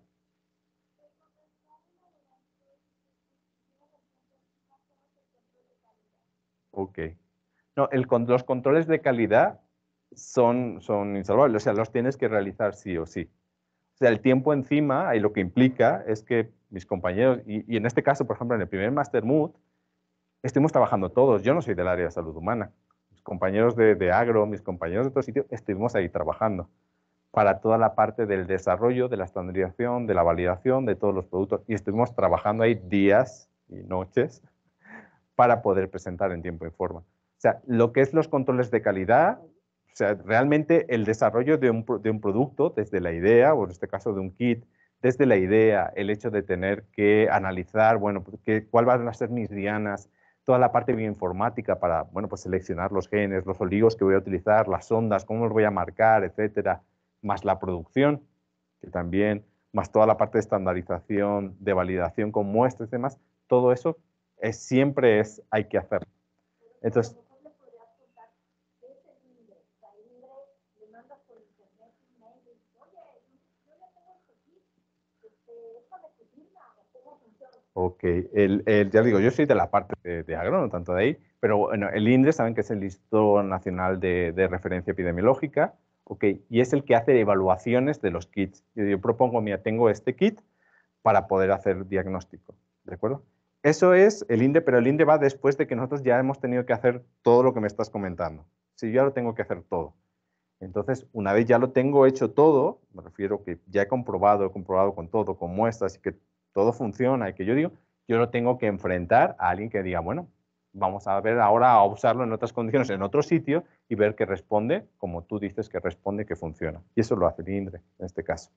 Ok. No, los controles de calidad son, son insalvables, o sea, los tienes que realizar sí o sí. O sea, el tiempo encima y lo que implica es que mis compañeros, y, en este caso, por ejemplo, en el primer Master Mood, estuvimos trabajando todos, yo no soy del área de salud humana, mis compañeros de, de agro, mis compañeros de otro sitio, estuvimos ahí trabajando para toda la parte del desarrollo, de la estandarización, de la validación de todos los productos. Y estuvimos trabajando ahí días y noches para poder presentar en tiempo y forma. O sea, lo que es los controles de calidad, o sea, realmente el desarrollo de un, producto desde la idea, o en este caso de un kit, desde la idea, el hecho de tener que analizar, bueno, pues, qué cuál van a ser mis dianas, toda la parte bioinformática para, bueno, pues seleccionar los genes, los oligos que voy a utilizar, las ondas, cómo los voy a marcar, etcétera, más la producción, que también, más toda la parte de estandarización, de validación con muestras y demás, todo eso siempre es, hay que hacerlo. Entonces, Ok, el, el, ya digo, yo soy de la parte de, agro, no tanto de ahí, pero bueno, el INDE, saben que es el listón Nacional de, Referencia Epidemiológica, ok, y es el que hace evaluaciones de los kits. Yo, yo propongo, mira, tengo este kit para poder hacer diagnóstico, ¿de acuerdo? Eso es el INDE, pero el INDE va después de que nosotros ya hemos tenido que hacer todo lo que me estás comentando. Si yo ya lo tengo que hacer todo. Entonces, una vez ya lo tengo hecho todo, me refiero que ya he comprobado, he comprobado con todo, con muestras y que todo funciona y que yo digo, yo no tengo que enfrentar a alguien que diga, bueno, vamos a ver ahora a usarlo en otras condiciones, en otro sitio y ver que responde como tú dices que responde, que funciona. Y eso lo hace Lindre en este caso.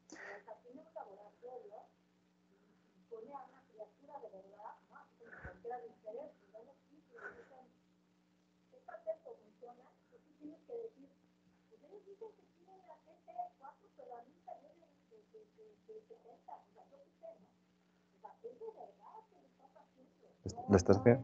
¿Lo estás bien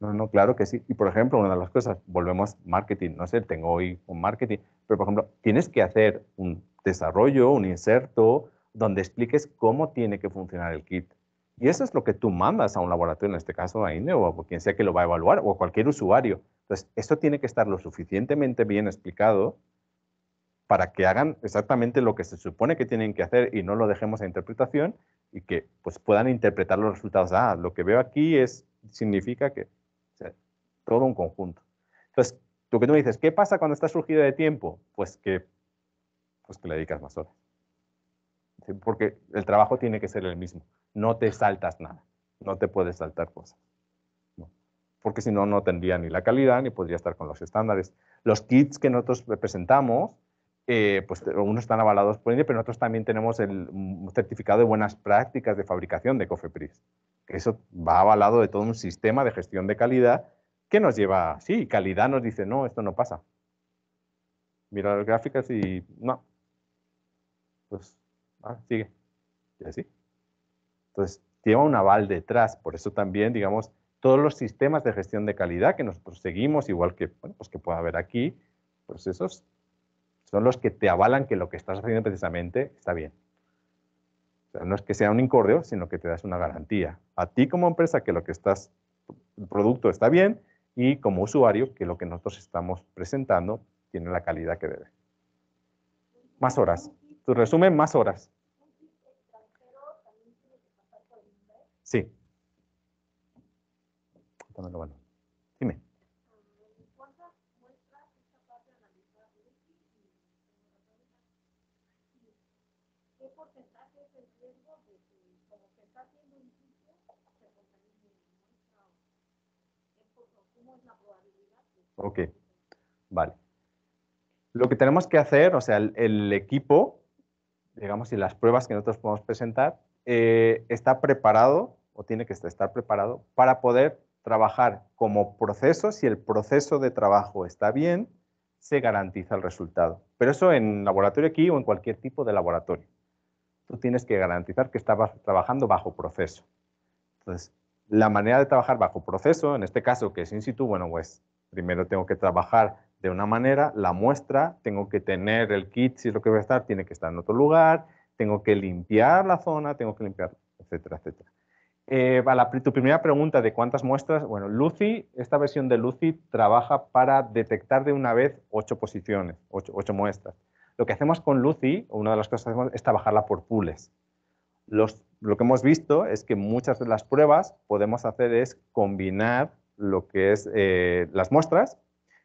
No, no, claro que sí. Y por ejemplo, una de las cosas, volvemos marketing, no sé, tengo hoy un marketing, pero por ejemplo, tienes que hacer un desarrollo, un inserto, donde expliques cómo tiene que funcionar el kit. Y eso es lo que tú mandas a un laboratorio, en este caso a INE o a quien sea que lo va a evaluar, o a cualquier usuario. Entonces, eso tiene que estar lo suficientemente bien explicado para que hagan exactamente lo que se supone que tienen que hacer y no lo dejemos a interpretación y que pues puedan interpretar los resultados. Ah, lo que veo aquí es, significa que todo un conjunto. Entonces, lo que tú me dices, ¿qué pasa cuando está surgida de tiempo? Pues que, pues que le dedicas más horas. Porque el trabajo tiene que ser el mismo. No te saltas nada. No te puedes saltar cosas porque si no, no tendría ni la calidad ni podría estar con los estándares. Los kits que nosotros presentamos eh, pues unos están avalados por INE, pero nosotros también tenemos el mm, certificado de buenas prácticas de fabricación de COFEPRIS. eso va avalado de todo un sistema de gestión de calidad que nos lleva, sí, calidad nos dice, no, esto no pasa. Mira las gráficas y no. Pues, ah, sigue. así. Entonces, lleva un aval detrás. Por eso también, digamos, todos los sistemas de gestión de calidad que nosotros seguimos, igual que, bueno, pues que pueda haber aquí, pues esos son los que te avalan que lo que estás haciendo precisamente está bien. O sea, no es que sea un incordio, sino que te das una garantía. A ti como empresa que lo que estás, el producto está bien y como usuario que lo que nosotros estamos presentando tiene la calidad que debe. Más horas. Tu resumen, más horas. Sí. Ok, vale. Lo que tenemos que hacer, o sea, el, equipo, digamos, y las pruebas que nosotros podemos presentar, eh, está preparado o tiene que estar preparado para poder trabajar como proceso. Si el proceso de trabajo está bien, se garantiza el resultado. Pero eso en laboratorio aquí o en cualquier tipo de laboratorio. Tú tienes que garantizar que estás trabajando bajo proceso. Entonces, la manera de trabajar bajo proceso, en este caso que es in situ, bueno, pues Primero tengo que trabajar de una manera, la muestra, tengo que tener el kit, si es lo que voy a estar, tiene que estar en otro lugar, tengo que limpiar la zona, tengo que limpiar, etcétera, etcétera. Eh, tu primera pregunta de cuántas muestras, bueno, Lucy, esta versión de Lucy trabaja para detectar de una vez ocho posiciones, ocho, muestras. Lo que hacemos con Lucy, una de las cosas que hacemos es trabajarla por pools. lo que hemos visto es que muchas de las pruebas podemos hacer es combinar lo que es eh, las muestras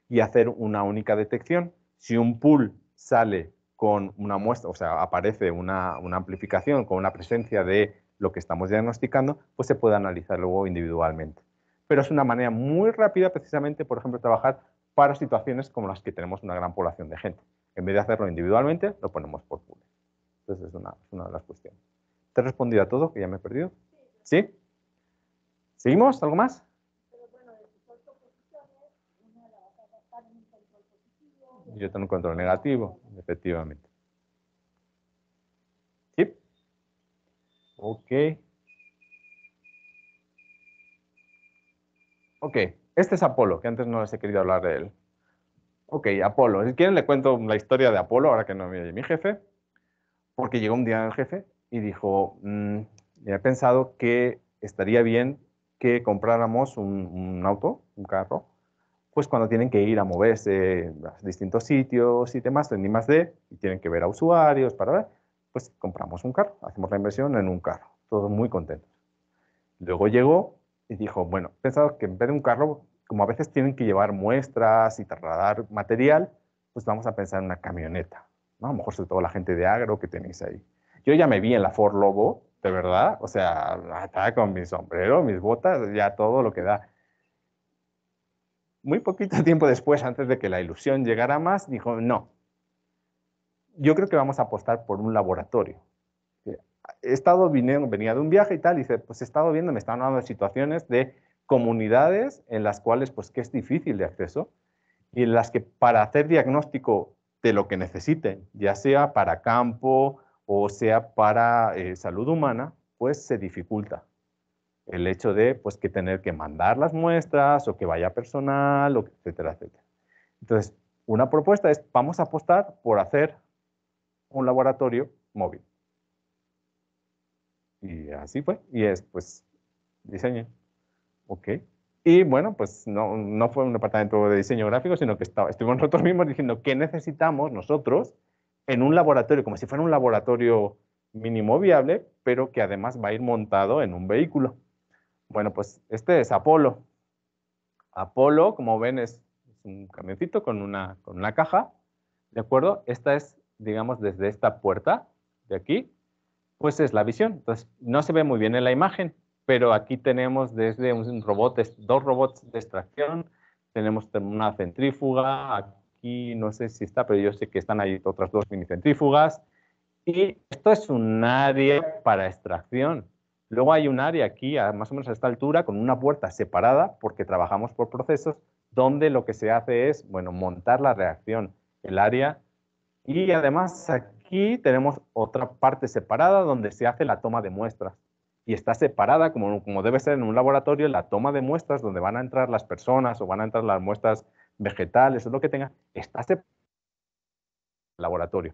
y hacer una única detección. Si un pool sale con una muestra, o sea, aparece una, amplificación con una presencia de lo que estamos diagnosticando, pues se puede analizar luego individualmente. Pero es una manera muy rápida precisamente, por ejemplo, trabajar para situaciones como las que tenemos una gran población de gente. En vez de hacerlo individualmente, lo ponemos por pool Entonces es una, es una de las cuestiones. ¿Te he respondido a todo? Que ya me he perdido. ¿Sí? ¿Seguimos? ¿Algo más? yo tengo un control negativo, efectivamente. ¿Sí? Ok. Ok, este es Apolo, que antes no les he querido hablar de él. Ok, Apolo. Si quieren le cuento la historia de Apolo, ahora que no me oye mi jefe, porque llegó un día el jefe y dijo, mm, he pensado que estaría bien que compráramos un auto, un carro, pues cuando tienen que ir a moverse a distintos sitios y demás, en de y tienen que ver a usuarios para ver, pues compramos un carro, hacemos la inversión en un carro, todos muy contentos. Luego llegó y dijo, bueno, pensado que en vez de un carro, como a veces tienen que llevar muestras y trasladar material, pues vamos a pensar en una camioneta, ¿no? A lo mejor sobre todo la gente de agro que tenéis ahí. Yo ya me vi en la Ford Lobo, de verdad, o sea, con mi sombrero, mis botas, ya todo lo que da muy poquito *laughs* tiempo después, antes de que la ilusión llegara más, dijo, no, yo creo que vamos a apostar por un laboratorio. Eh, he estado, venía de un viaje y tal, y dice, pues he estado viendo, me están dando situaciones de comunidades en las cuales, pues que es difícil de acceso, y en las que para hacer diagnóstico de lo que necesiten, ya sea para campo o sea para eh, salud humana, pues se dificulta el hecho de pues que tener que mandar las muestras o que vaya personal, o etcétera, etcétera. Entonces, una propuesta es vamos a apostar por hacer un laboratorio móvil. Y así fue. Y es, pues, diseño. Ok. Y bueno, pues no, fue un departamento de diseño gráfico, sino que estaba, estuvimos nosotros mismos diciendo qué necesitamos nosotros en un laboratorio, como si fuera un laboratorio mínimo viable, pero que además va a ir montado en un vehículo. Bueno, pues este es Apolo. Apolo, como ven, es, un camioncito con una, con una caja, ¿de acuerdo? Esta es, digamos, desde esta puerta de aquí, pues es la visión. Entonces, no se ve muy bien en la imagen, pero aquí tenemos desde un robot, dos robots de extracción, tenemos una centrífuga, aquí no sé si está, pero yo sé que están ahí otras dos mini centrífugas, y esto es un área para extracción. Luego hay un área aquí, más o menos a esta altura, con una puerta separada, porque trabajamos por procesos, donde lo que se hace es, bueno, montar la reacción, el área. Y además aquí tenemos otra parte separada donde se hace la toma de muestras. Y está separada, como, como debe ser en un laboratorio, la toma de muestras donde van a entrar las personas o van a entrar las muestras vegetales o lo que tenga, está separada laboratorio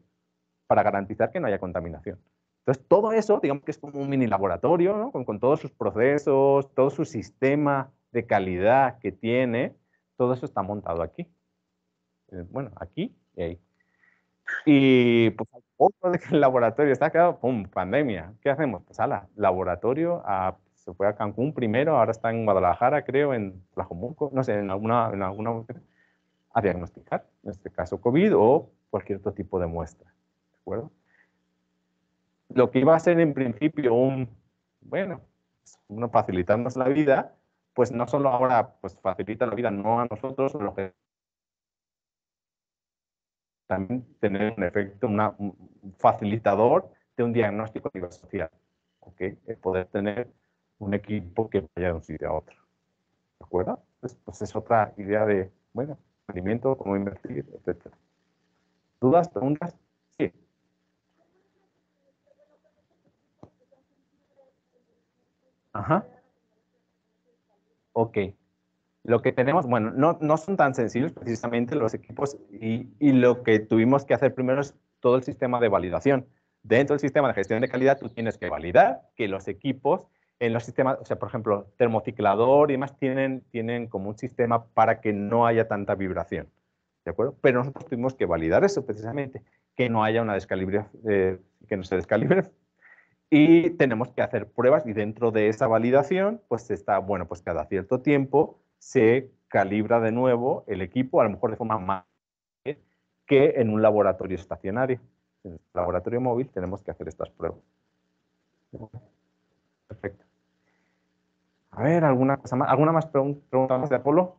para garantizar que no haya contaminación. Entonces, todo eso, digamos que es como un mini laboratorio, ¿no? con, todos sus procesos, todo su sistema de calidad que tiene, todo eso está montado aquí. Eh, bueno, aquí y ahí. Y pues otro de que el laboratorio está acá, ¡pum! Pandemia. ¿Qué hacemos? Pues ala, laboratorio ah, se fue a Cancún primero, ahora está en Guadalajara, creo, en Tlajomulco, no sé, en alguna, en alguna a diagnosticar, en este caso COVID o cualquier otro tipo de muestra. ¿De acuerdo? lo que iba a ser en principio un, bueno, uno facilitarnos la vida, pues no solo ahora pues facilita la vida no a nosotros, sino que también tener un efecto, un facilitador de un diagnóstico a nivel social. ¿okay? poder tener un equipo que vaya de un sitio a otro. ¿De acuerdo? Pues, pues es otra idea de, bueno, alimento, cómo invertir, etc. ¿Dudas, preguntas? Ajá. Ok. Lo que tenemos, bueno, no, son tan sencillos precisamente los equipos y, lo que tuvimos que hacer primero es todo el sistema de validación. Dentro del sistema de gestión de calidad tú tienes que validar que los equipos en los sistemas, o sea, por ejemplo, termociclador y demás tienen, tienen como un sistema para que no haya tanta vibración. ¿De acuerdo? Pero nosotros tuvimos que validar eso precisamente, que no haya una descalibración, eh, que no se descalibre y tenemos que hacer pruebas y dentro de esa validación, pues está, bueno, pues cada cierto tiempo se calibra de nuevo el equipo, a lo mejor de forma más que en un laboratorio estacionario. En el laboratorio móvil tenemos que hacer estas pruebas. Perfecto. A ver, ¿alguna, cosa más? ¿alguna más pregunta más de Apolo?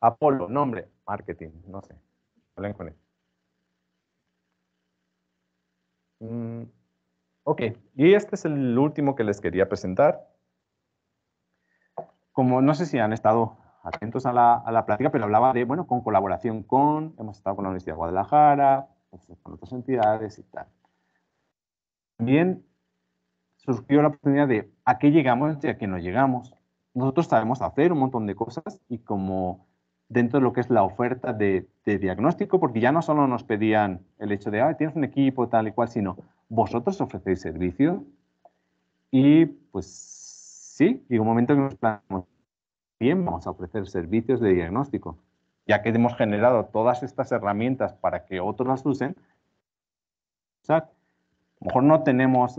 Apolo, nombre, marketing, no sé. Hablen con mm. Ok, y este es el último que les quería presentar. Como no sé si han estado atentos a la, a la plática, pero hablaba de, bueno, con colaboración con, hemos estado con la Universidad de Guadalajara, con otras entidades y tal. También surgió la oportunidad de a qué llegamos y a qué no llegamos. Nosotros sabemos hacer un montón de cosas y como dentro de lo que es la oferta de, de diagnóstico, porque ya no solo nos pedían el hecho de, ah, tienes un equipo tal y cual, sino ¿vosotros ofrecéis servicio? Y pues sí, llega un momento que nos planteamos, bien, vamos a ofrecer servicios de diagnóstico. Ya que hemos generado todas estas herramientas para que otros las usen, o a lo mejor no tenemos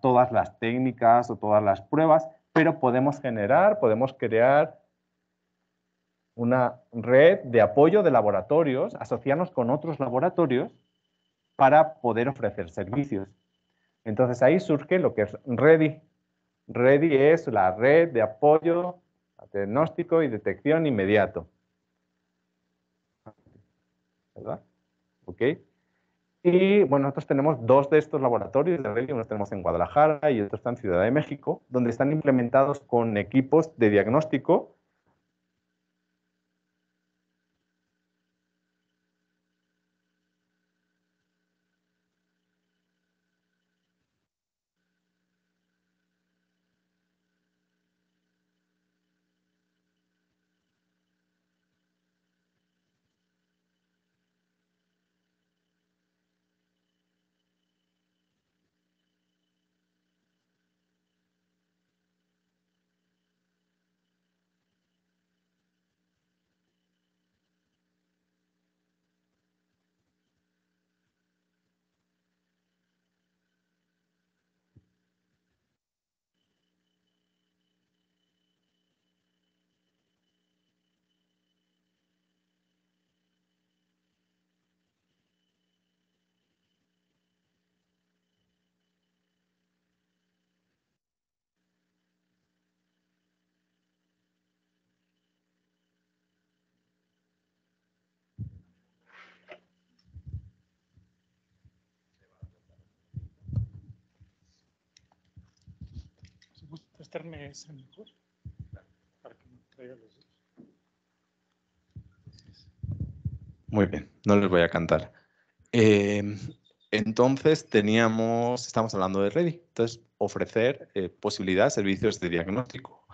todas las técnicas o todas las pruebas, pero podemos generar, podemos crear una red de apoyo de laboratorios, asociarnos con otros laboratorios para poder ofrecer servicios. Entonces ahí surge lo que es Ready. Ready es la red de apoyo a diagnóstico y detección inmediato. ¿Verdad? ¿Ok? Y bueno, nosotros tenemos dos de estos laboratorios de Ready, unos tenemos en Guadalajara y otro está en Ciudad de México, donde están implementados con equipos de diagnóstico Muy bien, no les voy a cantar. Eh, entonces teníamos, estamos hablando de Ready, entonces ofrecer eh, posibilidad servicios de diagnóstico,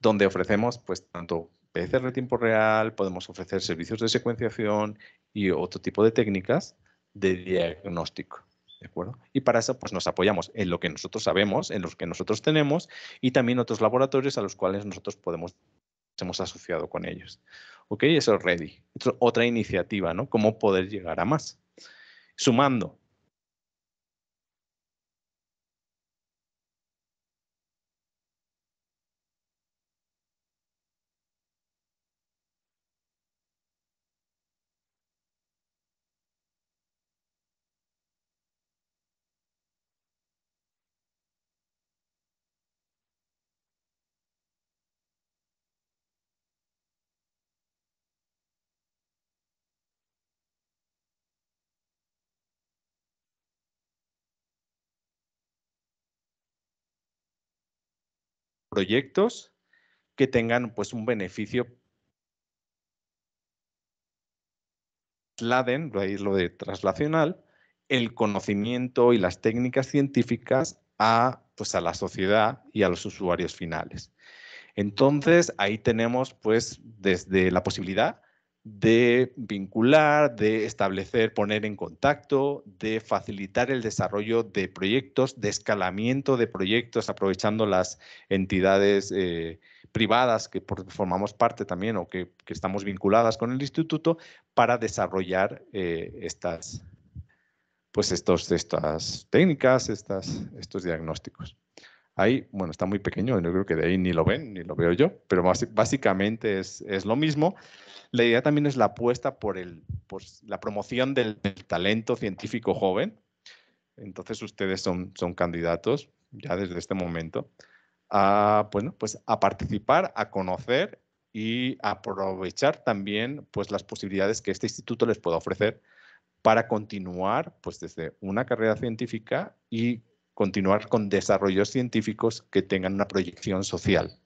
donde ofrecemos pues tanto PCR de tiempo real, podemos ofrecer servicios de secuenciación y otro tipo de técnicas de diagnóstico acuerdo? Y para eso pues, nos apoyamos en lo que nosotros sabemos, en lo que nosotros tenemos y también otros laboratorios a los cuales nosotros podemos hemos asociado con ellos. ¿Ok? Eso es Ready. otra iniciativa, ¿no? Cómo poder llegar a más. Sumando, proyectos que tengan pues un beneficio trasladen, lo de traslacional, el conocimiento y las técnicas científicas a, pues, a la sociedad y a los usuarios finales. Entonces, ahí tenemos pues desde la posibilidad de vincular, de establecer, poner en contacto, de facilitar el desarrollo de proyectos, de escalamiento de proyectos, aprovechando las entidades eh, privadas que formamos parte también o que, estamos vinculadas con el instituto para desarrollar eh, estas, pues estas técnicas, estas, estos diagnósticos. Ahí, bueno, está muy pequeño, yo creo que de ahí ni lo ven, ni lo veo yo, pero básicamente es, lo mismo. La idea también es la apuesta por, el, por la promoción del, talento científico joven. Entonces ustedes son, son candidatos ya desde este momento a, bueno, pues a participar, a conocer y aprovechar también pues, las posibilidades que este instituto les pueda ofrecer para continuar pues, desde una carrera científica y continuar con desarrollos científicos que tengan una proyección social.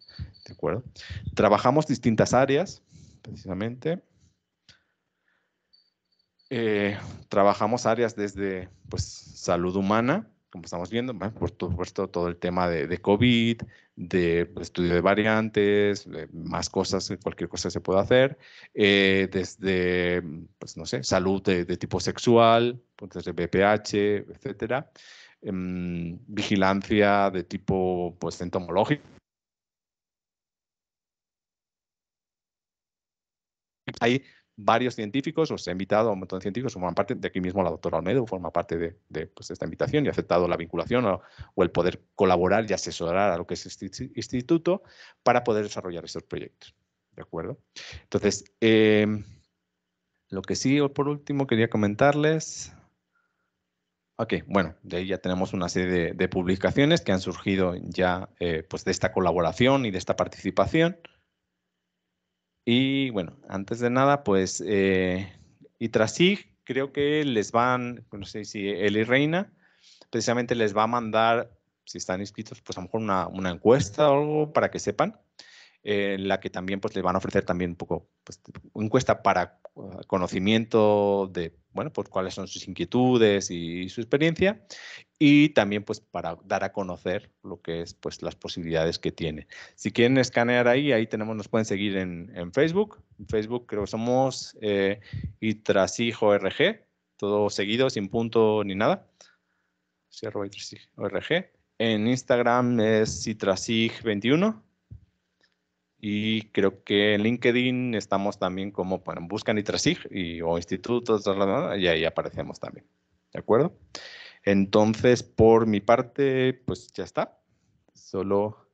¿De acuerdo? Trabajamos distintas áreas, precisamente. Eh, trabajamos áreas desde pues, salud humana, como estamos viendo, por supuesto todo el tema de, COVID, de pues, estudio de variantes, más cosas, cualquier cosa se puede hacer, eh, desde, pues, no sé, salud de, tipo sexual, desde BPH, etcétera. Em, vigilancia de tipo pues, entomológico. Hay varios científicos, os he invitado a un montón de científicos, forman parte de aquí mismo la doctora Olmedo, forma parte de, pues, esta invitación y ha aceptado la vinculación o, el poder colaborar y asesorar a lo que es este instituto para poder desarrollar estos proyectos. ¿De acuerdo? Entonces, em, lo que sí, por último, quería comentarles Ok, bueno, de ahí ya tenemos una serie de, publicaciones que han surgido ya eh, pues de esta colaboración y de esta participación. Y bueno, antes de nada, pues eh, y tras sí, creo que les van, no sé si él y Reina, precisamente les va a mandar, si están inscritos, pues a lo mejor una encuesta o algo para que sepan en la que también pues, le van a ofrecer también un poco pues, encuesta para uh, conocimiento de bueno, pues, cuáles son sus inquietudes y, su experiencia y también pues, para dar a conocer lo que es pues, las posibilidades que tiene. Si quieren escanear ahí, ahí tenemos, nos pueden seguir en, Facebook. En Facebook creo que somos eh, itrasig.org, todo seguido, sin punto ni nada. Sí, En Instagram es itrasig 21 y creo que en LinkedIn estamos también como bueno, buscan y y, o institutos, y ahí aparecemos también. ¿De acuerdo? Entonces, por mi parte, pues ya está. Solo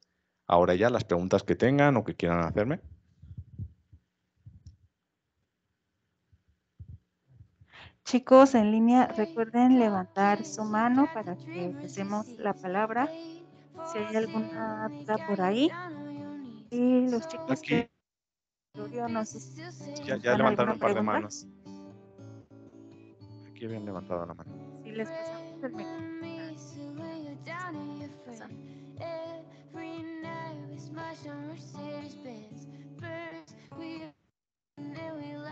ahora ya las preguntas que tengan o que quieran hacerme. Chicos en línea, recuerden levantar su mano para que empecemos la palabra. Si hay alguna duda por ahí, y los chicos Aquí. no ya, levantaron un par de manos. Aquí habían levantado la mano. Sí, les pasamos el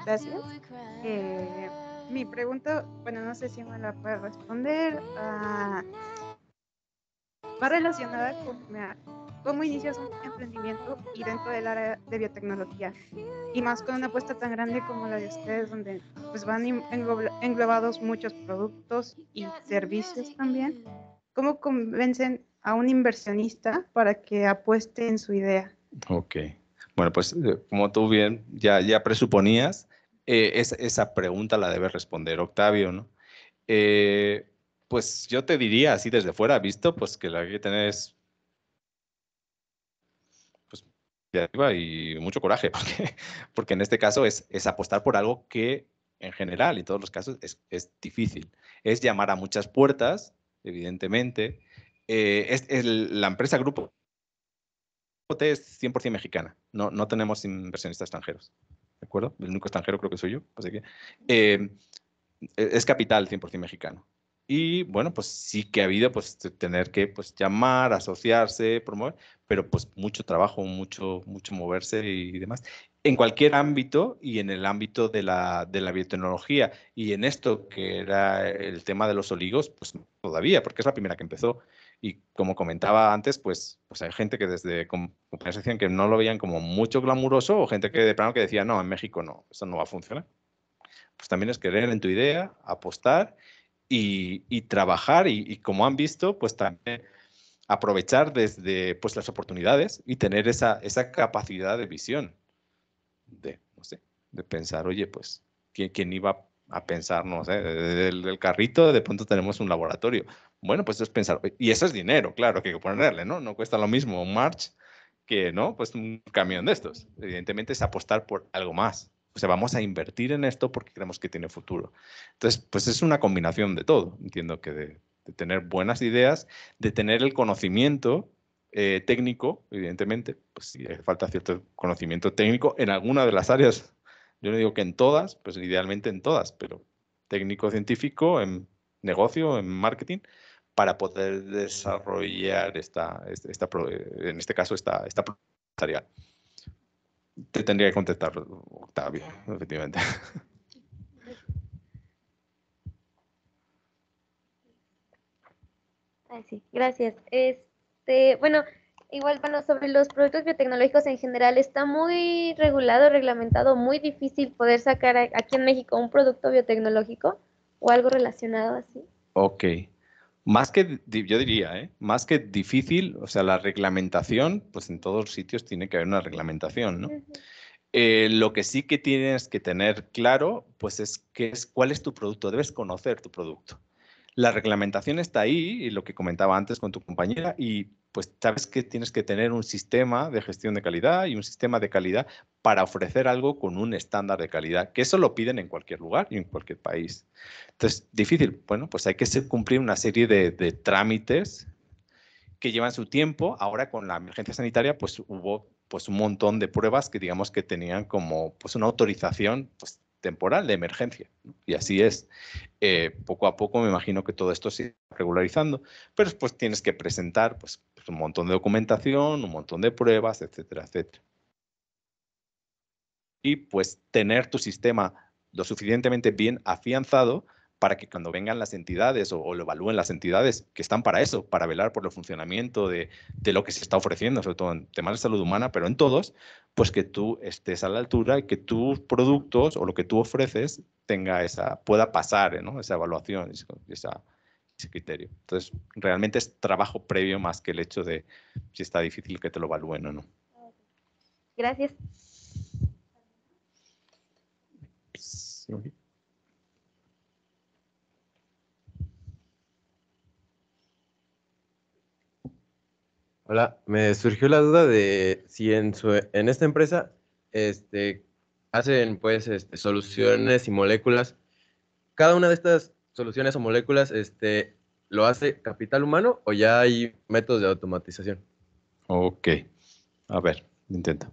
Gracias. Eh, mi pregunta, bueno, no sé si me la puede responder, ah, va relacionada con, cómo inicias un emprendimiento y dentro del área de biotecnología y más con una apuesta tan grande como la de ustedes donde pues van englobados muchos productos y servicios también cómo convencen a un inversionista para que apueste en su idea ok bueno pues eh, como tú bien ya ya presuponías eh, esa, pregunta la debes responder Octavio no eh, pues yo te diría así desde fuera visto pues que la que tenés y mucho coraje, *laughs* porque, en este caso es, apostar por algo que en general, en todos los casos, es, difícil. Es llamar a muchas puertas, evidentemente. Eh, es, la empresa Grupo T es 100% mexicana, no, no tenemos inversionistas extranjeros. ¿De acuerdo? El único extranjero creo que soy yo, así que... Eh, e, es capital 100% mexicano. Y bueno, pues sí que ha habido pues este, tener que pues llamar, asociarse, promover, pero pues mucho trabajo, mucho, mucho moverse y demás. En cualquier ámbito y en el ámbito de la, biotecnología y en esto que era el tema de los oligos, pues todavía, porque es la primera que empezó. Y como comentaba antes, pues, pues hay gente que desde compañías decían que no lo veían como mucho glamuroso o gente que de plano que decía, no, en México no, eso no va a funcionar. Pues también es creer en tu idea, apostar y, trabajar y, como han visto, pues también aprovechar desde pues, las oportunidades y tener esa, esa capacidad de visión, de, no de pensar, oye, pues, ¿quién, iba a pensar, no sé, del, carrito de pronto tenemos un laboratorio? Bueno, pues eso es pensar, y eso es dinero, claro, que hay que ponerle, ¿no? No cuesta lo mismo un March que, ¿no? Pues un camión de estos. Evidentemente es apostar por algo más, o pues, sea, vamos a invertir en esto porque creemos que tiene futuro. Entonces, pues es una combinación de todo, entiendo que de, tener buenas ideas, de tener el conocimiento eh, técnico, evidentemente, pues si hace falta cierto conocimiento técnico en alguna de las áreas, yo no digo que en todas, pues idealmente en todas, pero técnico científico, en negocio, en marketing, para poder desarrollar esta, este, esta, en este caso, esta, esta te tendría que contestar, Octavio, efectivamente. *laughs* gracias. Este, bueno, igual, bueno, sobre los productos biotecnológicos en general, está muy regulado, reglamentado, muy difícil poder sacar aquí en México un producto biotecnológico o algo relacionado así. Ok. Más que, yo diría, ¿eh? más que difícil, o sea, la reglamentación, pues en todos los sitios tiene que haber una reglamentación, ¿no? Eh, lo que sí que tienes que tener claro, pues es, que es cuál es tu producto, debes conocer tu producto la reglamentación está ahí, y lo que comentaba antes con tu compañera, y pues sabes que tienes que tener un sistema de gestión de calidad y un sistema de calidad para ofrecer algo con un estándar de calidad, que eso lo piden en cualquier lugar y en cualquier país. Entonces, difícil. Bueno, pues hay que cumplir una serie de, trámites que llevan su tiempo. Ahora con la emergencia sanitaria, pues hubo pues un montón de pruebas que digamos que tenían como pues una autorización pues temporal de emergencia. Y así es. Eh, poco a poco me imagino que todo esto se irá regularizando, pero después tienes que presentar pues, un montón de documentación, un montón de pruebas, etcétera, etcétera. Y pues tener tu sistema lo suficientemente bien afianzado para que cuando vengan las entidades o, lo evalúen las entidades que están para eso, para velar por el funcionamiento de, de lo que se está ofreciendo, sobre todo en temas de salud humana, pero en todos, pues que tú estés a la altura y que tus productos o lo que tú ofreces tenga esa, pueda pasar esa evaluación, ese criterio. Entonces, realmente es trabajo previo más que el hecho de si está difícil que te lo evalúen o no. Gracias. Hola, me surgió la duda de si en, su, en esta empresa este, hacen pues este, soluciones y moléculas. Cada una de estas soluciones o moléculas este, lo hace capital humano o ya hay métodos de automatización. Ok, a ver, intento.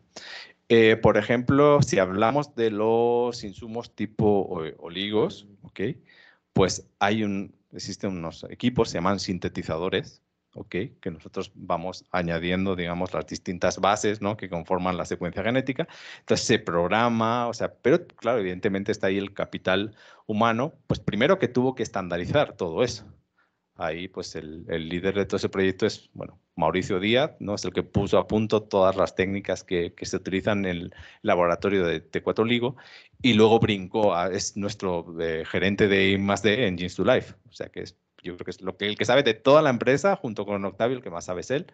Eh, por ejemplo, si hablamos de los insumos tipo oligos, okay, pues hay un, existen unos equipos, se llaman sintetizadores, que nosotros vamos añadiendo, digamos, las distintas bases ¿no? que conforman la secuencia genética. Entonces se programa, o sea, pero claro, evidentemente está ahí el capital humano, pues primero que tuvo que estandarizar todo eso. Ahí, pues el, líder de todo ese proyecto es, bueno, Mauricio Díaz, ¿no? Es el que puso a punto todas las técnicas que, se utilizan en el laboratorio de T4 Ligo y luego brincó, es nuestro eh, gerente de I, en Genes to Life, o sea que es yo creo que es lo que, el que sabe de toda la empresa, junto con Octavio, el que más sabe es él.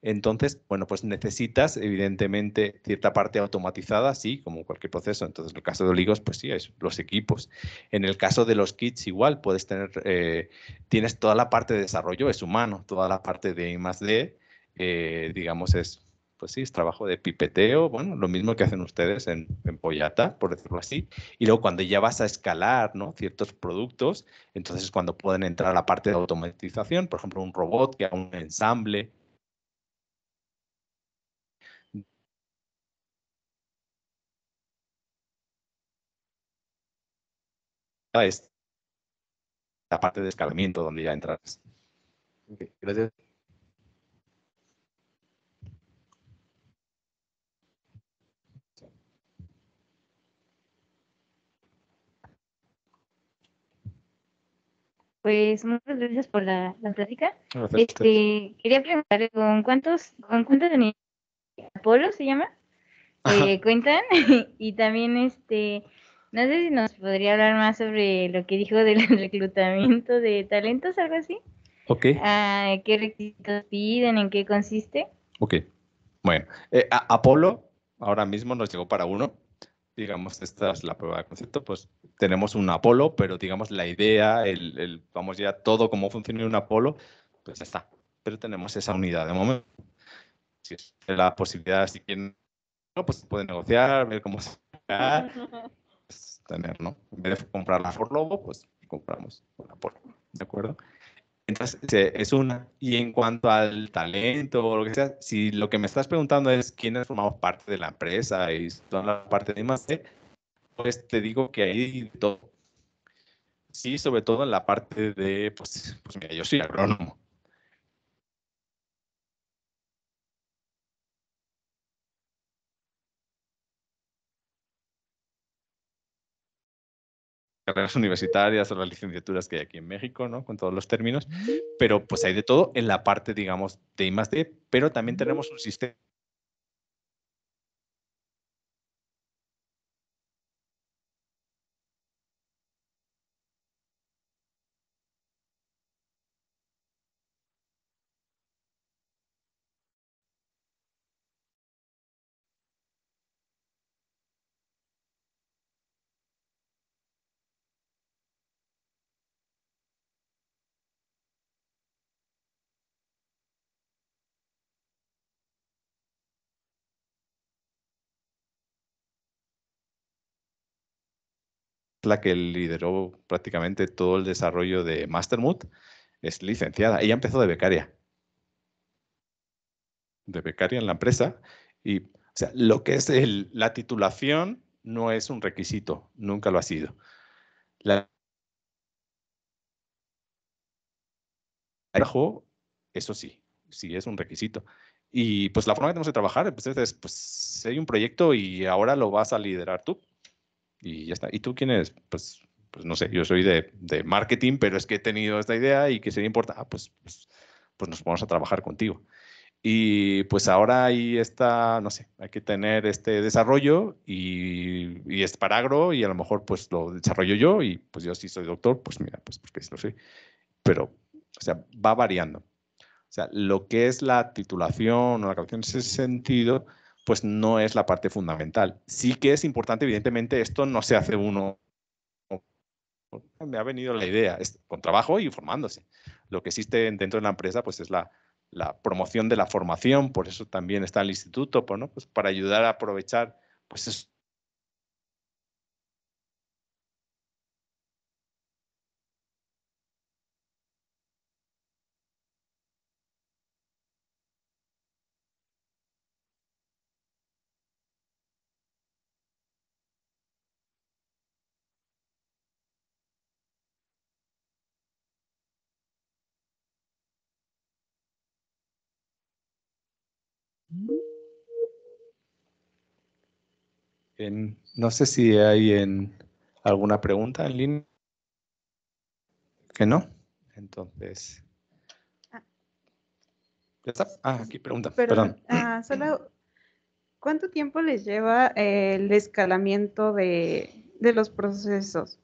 Entonces, bueno, pues necesitas evidentemente cierta parte automatizada, sí, como cualquier proceso. Entonces, en el caso de Oligos, pues sí, es los equipos. En el caso de los kits, igual, puedes tener, eh, tienes toda la parte de desarrollo, es humano, toda la parte de I más D, eh, digamos, es pues sí, es trabajo de pipeteo, bueno, lo mismo que hacen ustedes en, en Pollata, por decirlo así. Y luego cuando ya vas a escalar ¿no? ciertos productos, entonces cuando pueden entrar a la parte de automatización, por ejemplo, un robot que haga un ensamble. Ah, la parte de escalamiento donde ya entras. gracias. Pues muchas gracias por la, la plática. Este, quería preguntar con cuántos, con cuántos Apolo se llama, eh, cuentan *laughs* y también este, no sé si nos podría hablar más sobre lo que dijo del *laughs* reclutamiento de talentos, algo así. Ok. Ah, ¿Qué requisitos piden? ¿En qué consiste? Ok. Bueno, eh, Apolo ahora mismo nos llegó para uno digamos, esta es la prueba de concepto, pues tenemos un Apolo, pero digamos la idea, el, el vamos ya todo cómo funciona un Apolo, pues ya está. Pero tenemos esa unidad de momento. Si es la posibilidad, si quieren, no, pues pueden negociar, ver cómo se va *laughs* pues, tener, ¿no? En vez de comprarla por Lobo, pues compramos un Apolo, ¿de acuerdo? Entonces, es una. Y en cuanto al talento o lo que sea, si lo que me estás preguntando es quiénes formamos parte de la empresa y son la parte de más, pues te digo que ahí todo. Sí, sobre todo en la parte de, pues, pues mira, yo soy agrónomo. carreras *laughs* universitarias o las licenciaturas que hay aquí en México, ¿no? Con todos los términos, pero pues hay de todo en la parte, digamos, de I+.D., pero también tenemos un sistema la que lideró prácticamente todo el desarrollo de Mastermood, es licenciada. Ella empezó de becaria. De becaria en la empresa. Y, sea, lo que es la titulación no es un requisito, nunca lo ha sido. La eso sí, sí es un requisito. Y pues la forma que tenemos de trabajar pues, es, pues hay un proyecto y ahora lo vas a liderar tú y ya está. ¿Y tú quién eres? Pues, pues no sé, yo soy de, de, marketing, pero es que he tenido esta idea y que sería importante, ah, pues, pues, pues, nos vamos a trabajar contigo. Y pues ahora hay esta, no sé, hay que tener este desarrollo y, y es para agro y a lo mejor pues lo desarrollo yo y pues yo sí soy doctor, pues mira, pues porque lo soy. Pero, o sea, va variando. O sea, lo que es la titulación o la creación en ese sentido, pues no es la parte fundamental. Sí que es importante, evidentemente, esto no se hace uno. Me ha venido la idea, es con trabajo y formándose. Lo que existe dentro de la empresa, pues es la, promoción de la formación, por eso también está el instituto, pues, pues para ayudar a aprovechar pues, no sé si hay alguna pregunta en línea. Que no. Entonces. Ah. ¿Ya está? Ah, aquí pregunta. Perdón. Ah, solo, ¿cuánto tiempo les lleva el escalamiento de, los procesos?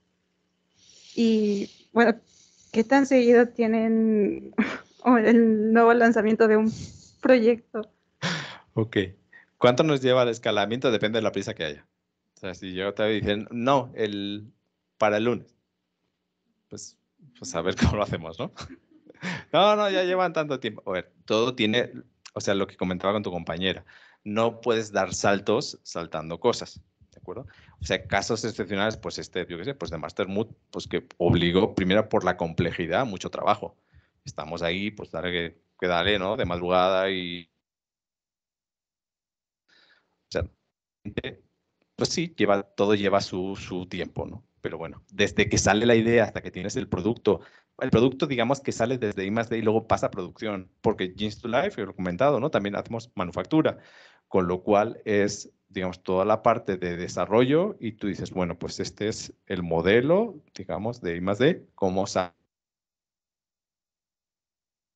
Y bueno, ¿qué tan seguido tienen *laughs* el nuevo lanzamiento de un proyecto? Ok. ¿Cuánto nos lleva el escalamiento? Depende de la prisa que haya. O sea, si yo te dicen, no, el, para el lunes, pues, pues a ver *laughs* cómo lo hacemos, ¿no? *laughs* no, no, ya llevan tanto tiempo. A ver, todo tiene, o sea, lo que comentaba con tu compañera, no puedes dar saltos saltando cosas. ¿De acuerdo? O sea, casos excepcionales, pues este, yo qué sé, pues de master mood pues que obligó, primero por la complejidad, mucho trabajo. Estamos ahí, pues dale, que dale, ¿no? De madrugada y pues sí, todo lleva su, tiempo, ¿no? Pero bueno, desde que sale la idea hasta que tienes el producto, el producto, digamos, que sale desde I +D y luego pasa a producción, porque Jeans to Life, he comentado, ¿no? También hacemos manufactura, con lo cual es, digamos, toda la parte de desarrollo y tú dices, bueno, pues este es el modelo, digamos, de I +D, cómo sale